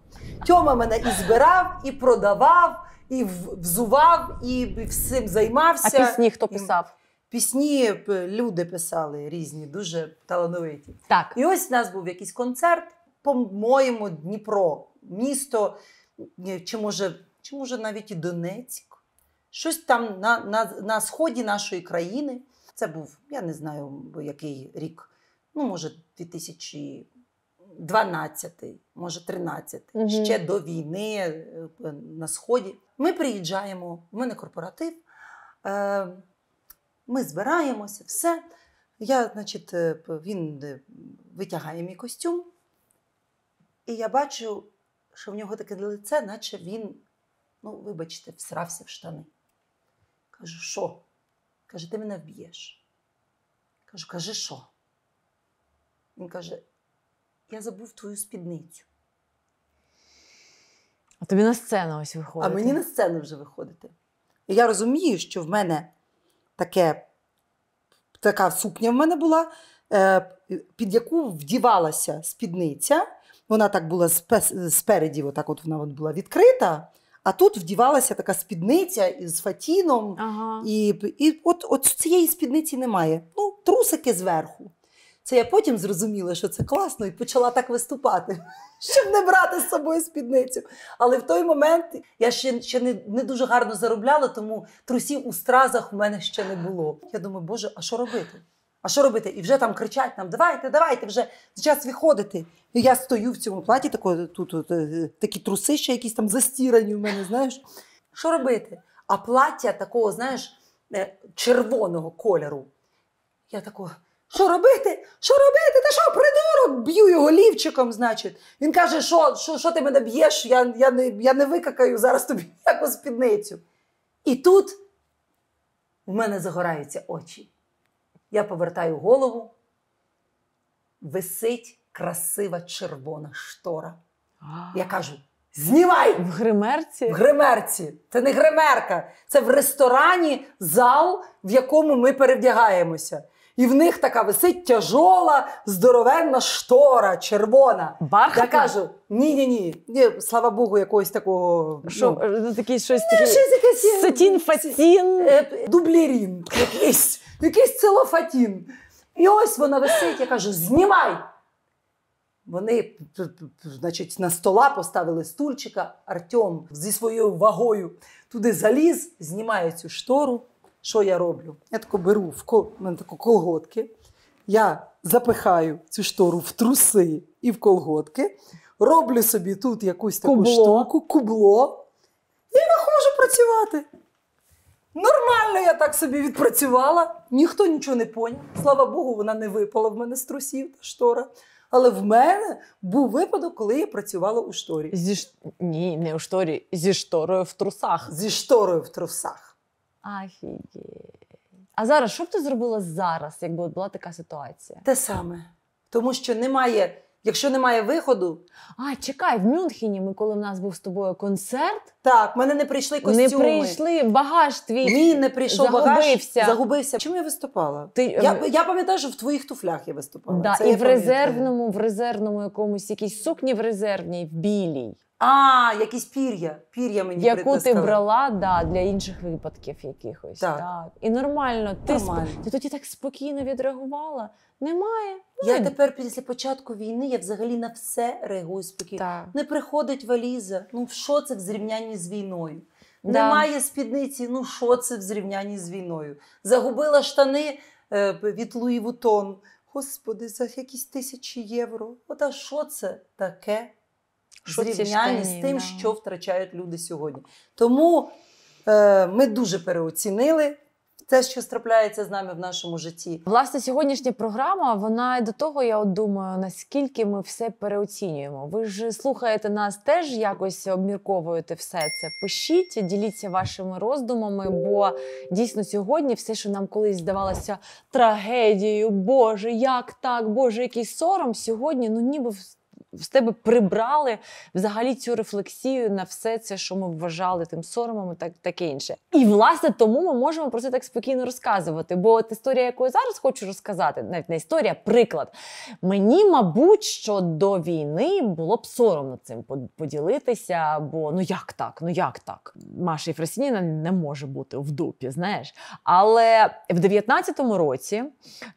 Тьома мене і збирав, і продавав, і взував, і всім займався. А пісні хто писав? Пісні люди писали різні, дуже талановиті. Так. І ось у нас був якийсь концерт, по-моєму, Дніпро, місто, чи може, чи може навіть і Донецьк. Щось там на, на, на сході нашої країни. Це був, я не знаю, який рік, ну, може, 2000. 12 може 13 угу. ще до війни е, на сході. Ми приїжджаємо. в мене корпоратив. Е, ми збираємося, все. Я, значить, е, Він е, витягає мій костюм, і я бачу, що в нього таке лице, наче він, ну, вибачте, всрався в штани. Кажу, що? Каже, ти мене вб'єш. Кажу, кажи, що? Він каже, я забув твою спідницю. А тобі на сцену ось виходить. А мені на сцену вже виходити. І я розумію, що в мене таке, така сукня в мене була, е, під яку вдівалася спідниця. Вона так була спереді, отак от вона була відкрита. А тут вдівалася така спідниця із фатіном, ага. і і от, от цієї спідниці немає. Ну, трусики зверху. Це я потім зрозуміла, що це класно, і почала так виступати, щоб не брати з собою спідницю. Але в той момент я ще ще не не дуже гарно заробляла, тому трусів у стразах у мене ще не було. Я думаю, боже, а що робити? А що робити? І вже там кричать нам: давайте, давайте, вже час виходити. І я стою в цьому платі, тако, тут, от, е, такі труси ще якісь там застірані в мене, знаєш. Що робити? А плаття такого, знаєш, е, червоного кольору. Я такого. Що робити? Що робити? Та що придурок? Б'ю його лівчиком, значить. Він каже, що що, що ти мене б'єш, я я, не я не викакаю зараз тобі яку спідницю. І тут в мене загораються очі. Я повертаю голову, висить красива червона штора. Я кажу: знімай! В гримерці? В гримерці. Це не гримерка, це в ресторані зал, в якому ми перевдягаємося. І в них така висить тяжола, здоровенна штора, червона. Бархатна? Я кажу: ні-ні ні, слава Богу, якогось такого. Шо, ну, е, такий щось таке. Е, сатін, фатін. Е, Дублірін. Якийсь якийсь целофатін. І ось вона висить, я кажу: знімай! Вони, значить, на стола поставили стульчика, Артем зі своєю вагою туди заліз, знімає цю штору що я роблю? Я тако беру в кол... мене тако колготки, я запихаю цю штору в труси і в колготки, роблю собі тут якусь таку кубло. штуку, кубло, і виходжу працювати. Нормально я так собі відпрацювала, ніхто нічого не поняв. Слава Богу, вона не випала в мене з трусів та штора. Але в мене був випадок, коли я працювала у шторі. Зі ш... Ні, не у шторі, зі шторою в трусах. Зі шторою в трусах. Ахієть. А зараз що б ти зробила зараз, якби була така ситуація? Те саме. Тому що немає, якщо немає виходу. А, чекай, в Мюнхені ми, коли в нас був з тобою концерт, так, в мене не прийшли костюми. не прийшли багаж твій. Мій не прийшов загубився. багаж. Загубився. Чим я виступала? Ти... Я е, я пам'ятаю, що в твоїх туфлях я виступала. Да, Це І я в резервному, в резервному якомусь якійсь сукні в резервній, в білій. А, якісь пір'я. Пір'я мені Яку ти брала да, для інших випадків якихось. Так. так. І нормально, ти нормально. Сп... ти тоді так спокійно відреагувала. Немає. Ну, я тепер після початку війни я взагалі на все реагую спокійно. Так. Не приходить валіза. Ну що це в зрівнянні з війною? Да. Немає спідниці. Ну що це в зрівнянні з війною? Загубила штани е, від Луї Вутон. Господи, за якісь тисячі євро. Ота що це таке? що ціняльні з тим, що втрачають люди сьогодні. Тому е, ми дуже переоцінили. Те, що страпляється з нами в нашому житті, власне, сьогоднішня програма, вона до того, я от думаю, наскільки ми все переоцінюємо. Ви ж слухаєте нас, теж якось обмірковуєте все це. Пишіть, діліться вашими роздумами, бо дійсно сьогодні все, що нам колись здавалося трагедією, Боже, як так, Боже, який сором, сьогодні ну ніби з тебе прибрали взагалі цю рефлексію на все це, що ми вважали тим соромом, так таке інше. І власне тому ми можемо про це так спокійно розказувати. Бо от історія, яку я зараз хочу розказати, навіть не історія, а приклад. Мені, мабуть, що до війни було б соромно цим поділитися. Бо ну як так? Ну як так? Маша Єфросініна не може бути в дупі, знаєш. Але в 19-му році,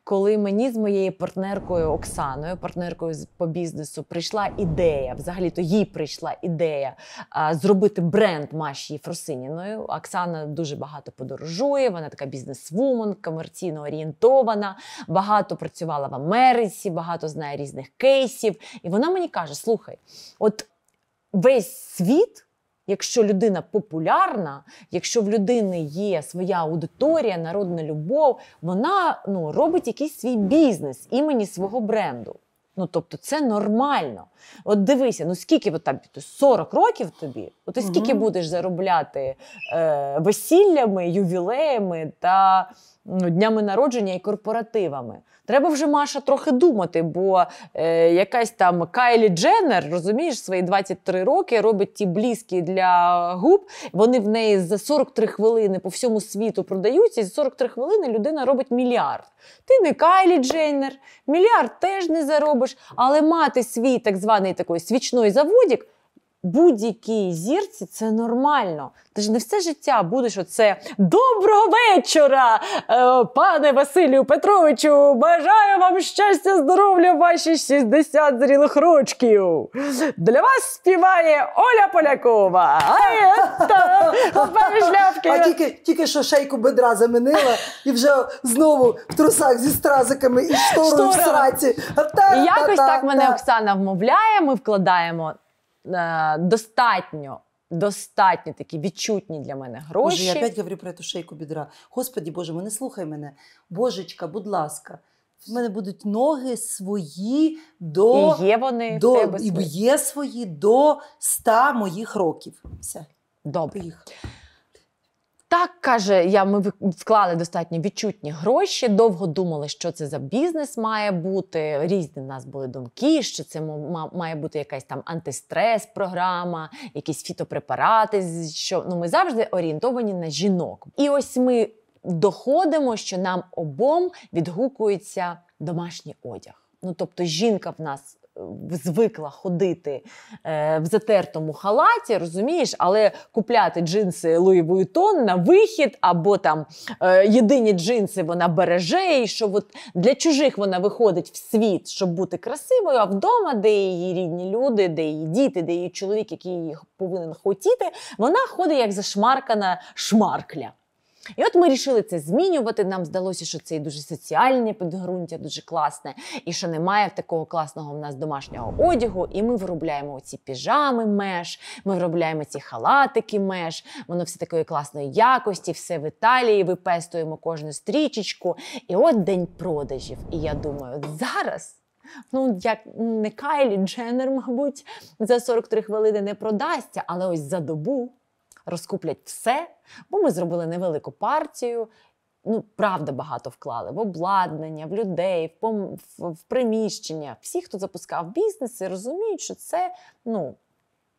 коли мені з моєю партнеркою Оксаною, партнеркою по бізнесу, прийшли прийшла ідея, взагалі то їй прийшла ідея а, зробити бренд Маші Фросиніною. Оксана дуже багато подорожує. Вона така бізнес-вумен, комерційно орієнтована, багато працювала в Америці, багато знає різних кейсів. І вона мені каже: слухай, от весь світ. Якщо людина популярна, якщо в людини є своя аудиторія, народна любов, вона ну робить якийсь свій бізнес імені свого бренду. Ну тобто, це нормально. От дивися, ну скільки от там 40 років тобі, от ти скільки будеш заробляти е, весіллями, ювілеями та днями народження і корпоративами. Треба вже Маша трохи думати, бо е, якась там Кайлі Дженнер, розумієш, свої 23 роки робить ті блізкі для губ. Вони в неї за 43 хвилини по всьому світу продаються. і За 43 хвилини людина робить мільярд. Ти не Кайлі Дженнер, мільярд теж не заробиш, але мати свій так званий такий свічний заводік будь-якій зірці це нормально. Ти ж не все життя будеш оце доброго вечора, е, пане Василю Петровичу. Бажаю вам щастя, здоров'я, ваші 60 зрілих рочків. Для вас співає Оля Полякова. А тільки тільки що шейку бедра замінила і вже знову в трусах зі стразиками і шторою в сраці. Якось так мене Оксана вмовляє, ми вкладаємо. Е, достатньо. Достатньо такі відчутні для мене гроші. Боже, я опять говорю про ту шейку бідра. Господі Боже, мене слухай мене. Божечка, будь ласка, в мене будуть ноги свої до І є вони до, в тебе і свої. є свої до ста моїх років. Все. Добре. Поїхали. Так каже, я ми вклали достатньо відчутні гроші. Довго думали, що це за бізнес має бути. Різні в нас були думки, що це має бути якась там антистрес-програма, якісь фітопрепарати. Що ну ми завжди орієнтовані на жінок. І ось ми доходимо, що нам обом відгукується домашній одяг. Ну тобто, жінка в нас звикла ходити е, в затертому халаті, розумієш, але купляти джинси Луї Вуйтон на вихід, або там е, єдині джинси вона береже, і що от для чужих вона виходить в світ, щоб бути красивою, а вдома, де її рідні люди, де її діти, де її чоловік, який її повинен хотіти, вона ходить як зашмаркана шмаркля. І от ми рішили це змінювати. Нам здалося, що це і дуже соціальне підґрунтя, дуже класне, і що немає такого класного в нас домашнього одягу. І ми виробляємо оці піжами меж, ми виробляємо ці халатики меж, воно все такої класної якості, все в Італії, випестуємо кожну стрічечку. І от день продажів. І я думаю, зараз. Ну, як не Кайлі Дженнер, мабуть, за 43 хвилини не продасться, але ось за добу розкуплять все, бо ми зробили невелику партію. Ну, правда, багато вклали в обладнання, в людей, в пом... в приміщення. Всі, хто запускав бізнеси, розуміють, що це ну,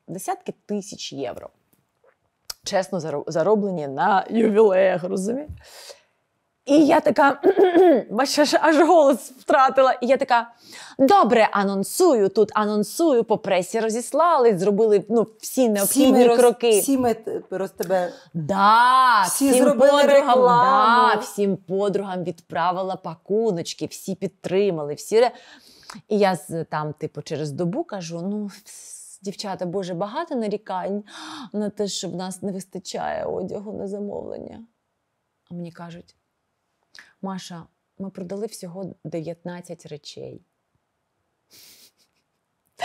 десятки тисяч євро. Чесно, зароблені на ювілеях, розумієш? І я така бачу, аж, аж голос втратила. І я така: добре, анонсую тут, анонсую, по пресі розіслали, зробили ну, всі необхідні всі ми кроки. Роз, всі ми роз тебе. Да, всі всім зробили подругам, да, всім подругам відправила пакуночки, всі підтримали. всі. І я там, типу, через добу кажу: ну, дівчата, боже, багато нарікань на те, що в нас не вистачає одягу на замовлення. А мені кажуть. Маша, ми продали всього 19 речей.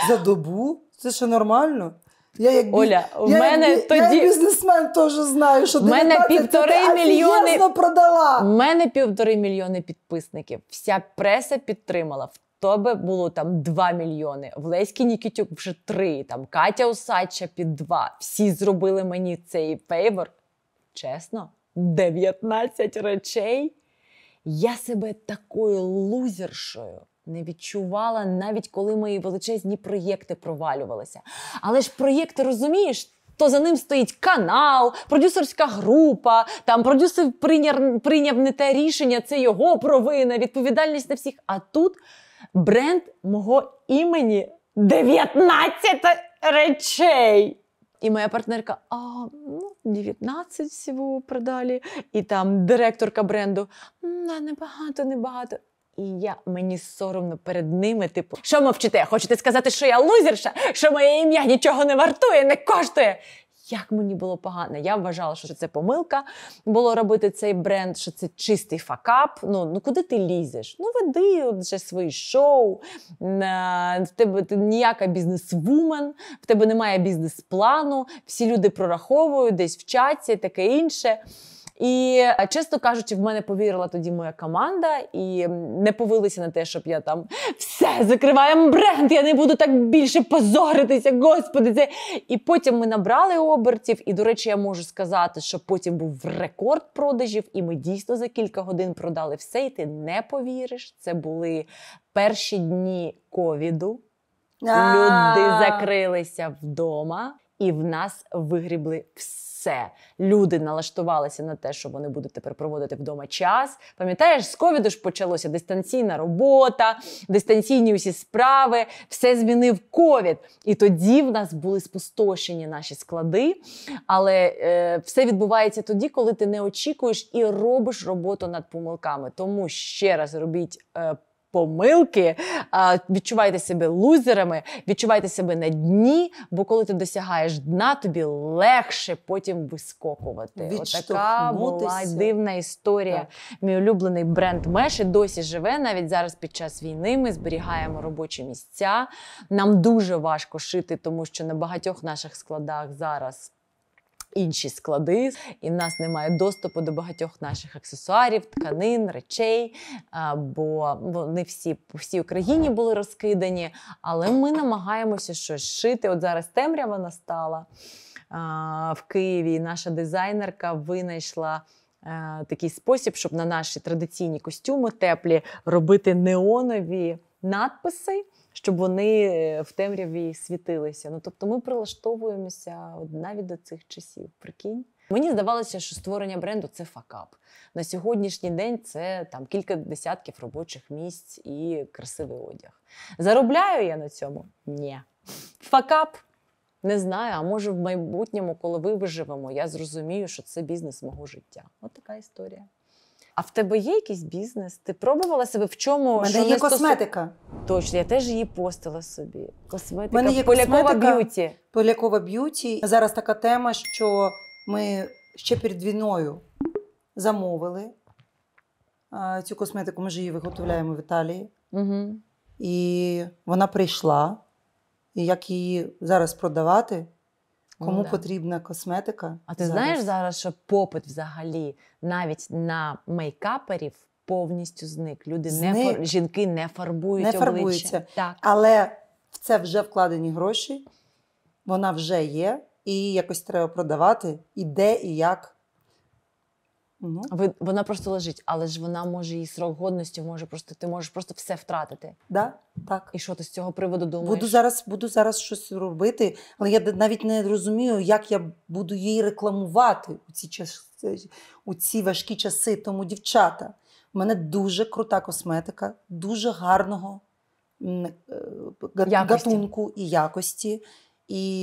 За добу? Це ще нормально? Я як бі... Оля, я, в мене я, тоді... я як бізнесмен теж знаю, що 19 мене півтори мільйони продала. В мене півтори мільйони підписників. Вся преса підтримала. В тебе було там 2 мільйони. В Леській Нікітюк вже 3, Там Катя Усача під 2. Всі зробили мені цей фейвор. Чесно, 19 речей. Я себе такою лузершою не відчувала, навіть коли мої величезні проєкти провалювалися. Але ж проєкти розумієш. То за ним стоїть канал, продюсерська група, там продюсер прийняв прийняв не те рішення, це його провина, відповідальність на всіх. А тут бренд мого імені 19 речей. І моя партнерка, а, ну, 19 всього продалі. І там директорка бренду, на небагато, небагато. І я мені соромно перед ними, типу, що мовчите? Хочете сказати, що я лузерша, що моє ім'я нічого не вартує, не коштує як мені було погано. Я вважала, що це помилка було робити цей бренд, що це чистий факап. Ну ну куди ти лізеш? Ну веди вже свої шоу. В тебе ти ніяка бізнес-вумен, в тебе немає бізнес-плану. Всі люди прораховують, десь вчаться і таке інше. І е, чесно кажучи, в мене повірила тоді моя команда, і не повелися на те, щоб я там все закриваємо бренд. Я не буду так більше позоритися. Господи, це і потім ми набрали обертів. І до речі, я можу сказати, що потім був рекорд продажів, і ми дійсно за кілька годин продали все. І ти не повіриш. Це були перші дні ковіду. Люди закрилися вдома, і в нас вигрібли все все. Люди налаштувалися на те, що вони будуть тепер проводити вдома час. Пам'ятаєш, з ковіду ж почалося дистанційна робота, дистанційні усі справи, все змінив ковід. І тоді в нас були спустошені наші склади. Але е, все відбувається тоді, коли ти не очікуєш і робиш роботу над помилками. Тому ще раз робіть. Е, помилки, відчувайте себе лузерами, відчувайте себе на дні, бо коли ти досягаєш дна, тобі легше потім вискокувати. Отака була дивна історія. Так. Мій улюблений бренд Меші досі живе. Навіть зараз під час війни ми зберігаємо робочі місця. Нам дуже важко шити, тому що на багатьох наших складах зараз інші склади, і в нас немає доступу до багатьох наших аксесуарів, тканин, речей. Бо вони всі по всій Україні були розкидані, але ми намагаємося щось шити. От зараз темрява настала в Києві. і Наша дизайнерка винайшла. Е, такий спосіб, щоб на наші традиційні костюми теплі робити неонові надписи щоб вони е, в темряві світилися. Ну тобто, ми прилаштовуємося навіть до цих часів. Прикинь. Мені здавалося, що створення бренду це факап. На сьогоднішній день це там кілька десятків робочих місць і красивий одяг. Заробляю я на цьому? Ні. Факап. Не знаю, а може в майбутньому, коли виживемо, я зрозумію, що це бізнес мого життя. От така історія. А в тебе є якийсь бізнес? Ти пробувала себе в чому? У мене є косметика. Стосу... Точно, я теж її постила собі. Косметика. мене є Полякова б'юті. Полякова б'юті. Зараз така тема, що ми ще перед війною замовили а, цю косметику. Ми ж її виготовляємо в Італії. Угу. І вона прийшла. І як її зараз продавати? Кому ну, да. потрібна косметика? А ти зараз? знаєш зараз, що попит взагалі навіть на мейкаперів повністю зник. Люди зник. не фар... жінки не фарбують не обличчя. Фарбуються. Так. Але в це вже вкладені гроші, вона вже є, і якось треба продавати і де і як. Ну. Ви, вона просто лежить, але ж вона може її срок годності, може просто ти можеш просто все втратити. Да, так. І що ти з цього приводу думаєш? Буду зараз буду зараз щось робити, але я навіть не розумію, як я буду її рекламувати у ці часи, у ці важкі часи. Тому, дівчата, в мене дуже крута косметика, дуже гарного е, якості. гатунку і якості. І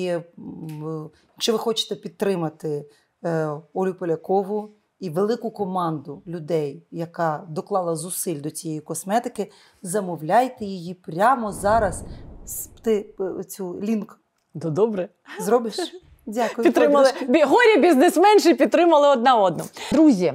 якщо е, ви хочете підтримати е, Олю Полякову і велику команду людей, яка доклала зусиль до цієї косметики, замовляйте її прямо зараз. Ти е, цю лінк до добре зробиш. Дякую. Підтримали горі бізнесменші підтримали одна одну. Друзі,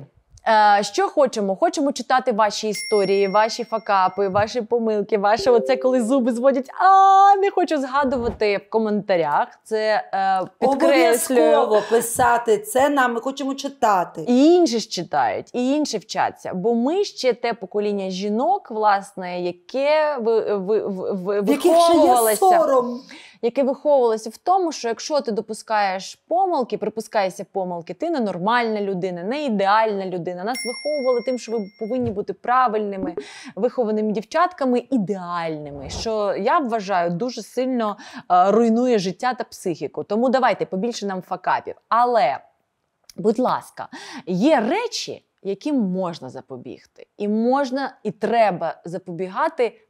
Е, що хочемо? Хочемо читати ваші історії, ваші факапи, ваші помилки, ваше оце, коли зуби зводять. А не хочу згадувати в коментарях. Це е, підкреслює. Обов'язково писати це. Нам ми хочемо читати. І інші ж читають, і інші вчаться. Бо ми ще те покоління жінок, власне, яке ви, ви, ви, ви яких ще є сором яке виховувалося в тому, що якщо ти допускаєш помилки, припускаєшся помилки, ти не нормальна людина, не ідеальна людина. Нас виховували тим, що ви повинні бути правильними, вихованими дівчатками, ідеальними. Що я вважаю дуже сильно е, руйнує життя та психіку. Тому давайте побільше нам факапів. Але, будь ласка, є речі, яким можна запобігти, і можна і треба запобігати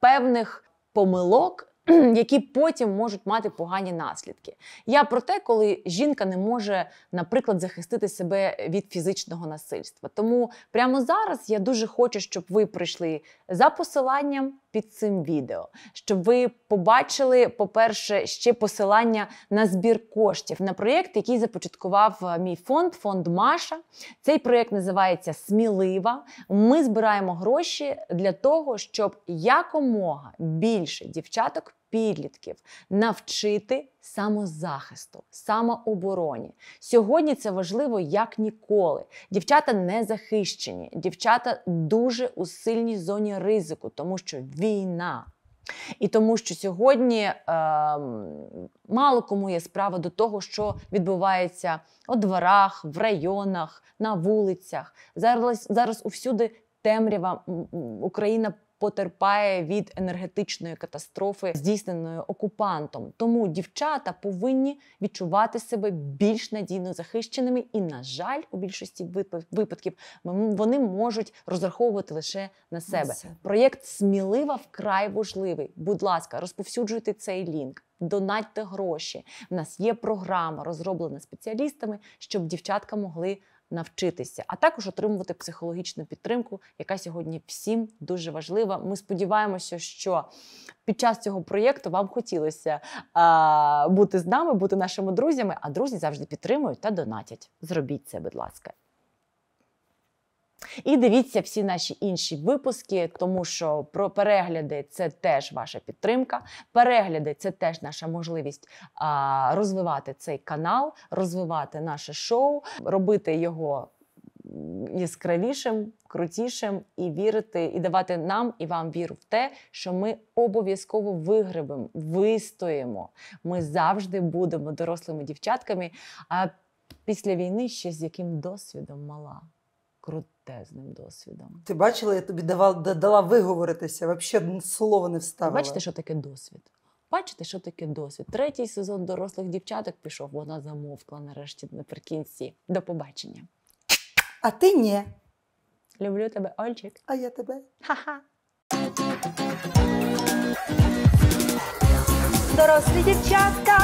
певних помилок. які потім можуть мати погані наслідки. Я про те, коли жінка не може, наприклад, захистити себе від фізичного насильства. Тому прямо зараз я дуже хочу, щоб ви прийшли за посиланням під цим відео, щоб ви побачили, по-перше, ще посилання на збір коштів на проєкт, який започаткував е, мій фонд, фонд Маша. Цей проєкт називається Смілива. Ми збираємо гроші для того, щоб якомога більше дівчаток підлітків навчити самозахисту, самообороні. Сьогодні це важливо як ніколи. Дівчата не захищені, дівчата дуже у сильній зоні ризику, тому що війна. І тому, що сьогодні е, мало кому є справа до того, що відбувається у дворах, в районах, на вулицях. Зараз зараз усюди темрява Україна потерпає від енергетичної катастрофи, здійсненої окупантом. Тому дівчата повинні відчувати себе більш надійно захищеними, і, на жаль, у більшості випадків вони можуть розраховувати лише на себе. Проєкт смілива вкрай важливий. Будь ласка, розповсюджуйте цей лінк. Донатьте гроші. У нас є програма, розроблена спеціалістами, щоб дівчатка могли навчитися, а також отримувати психологічну підтримку, яка сьогодні всім дуже важлива. Ми сподіваємося, що під час цього проєкту вам хотілося а, бути з нами, бути нашими друзями. А друзі завжди підтримують та донатять. Зробіть це, будь ласка. І дивіться всі наші інші випуски, тому що про перегляди це теж ваша підтримка. Перегляди це теж наша можливість а, розвивати цей канал, розвивати наше шоу, робити його яскравішим, крутішим і вірити, і давати нам і вам віру в те, що ми обов'язково вигребемо, вистоїмо. Ми завжди будемо дорослими дівчатками. А після війни ще з яким досвідом мала. Круто. Тезним досвідом. Ти бачила, я тобі давала, дала виговоритися, взагалі слово не вставила. Бачите, що таке досвід? Бачите, що таке досвід? Третій сезон дорослих дівчаток пішов, вона замовкла нарешті наприкінці. До побачення. А ти ні. Люблю тебе, Ольчик. А я тебе. Ха-ха. Дорослі дівчатка.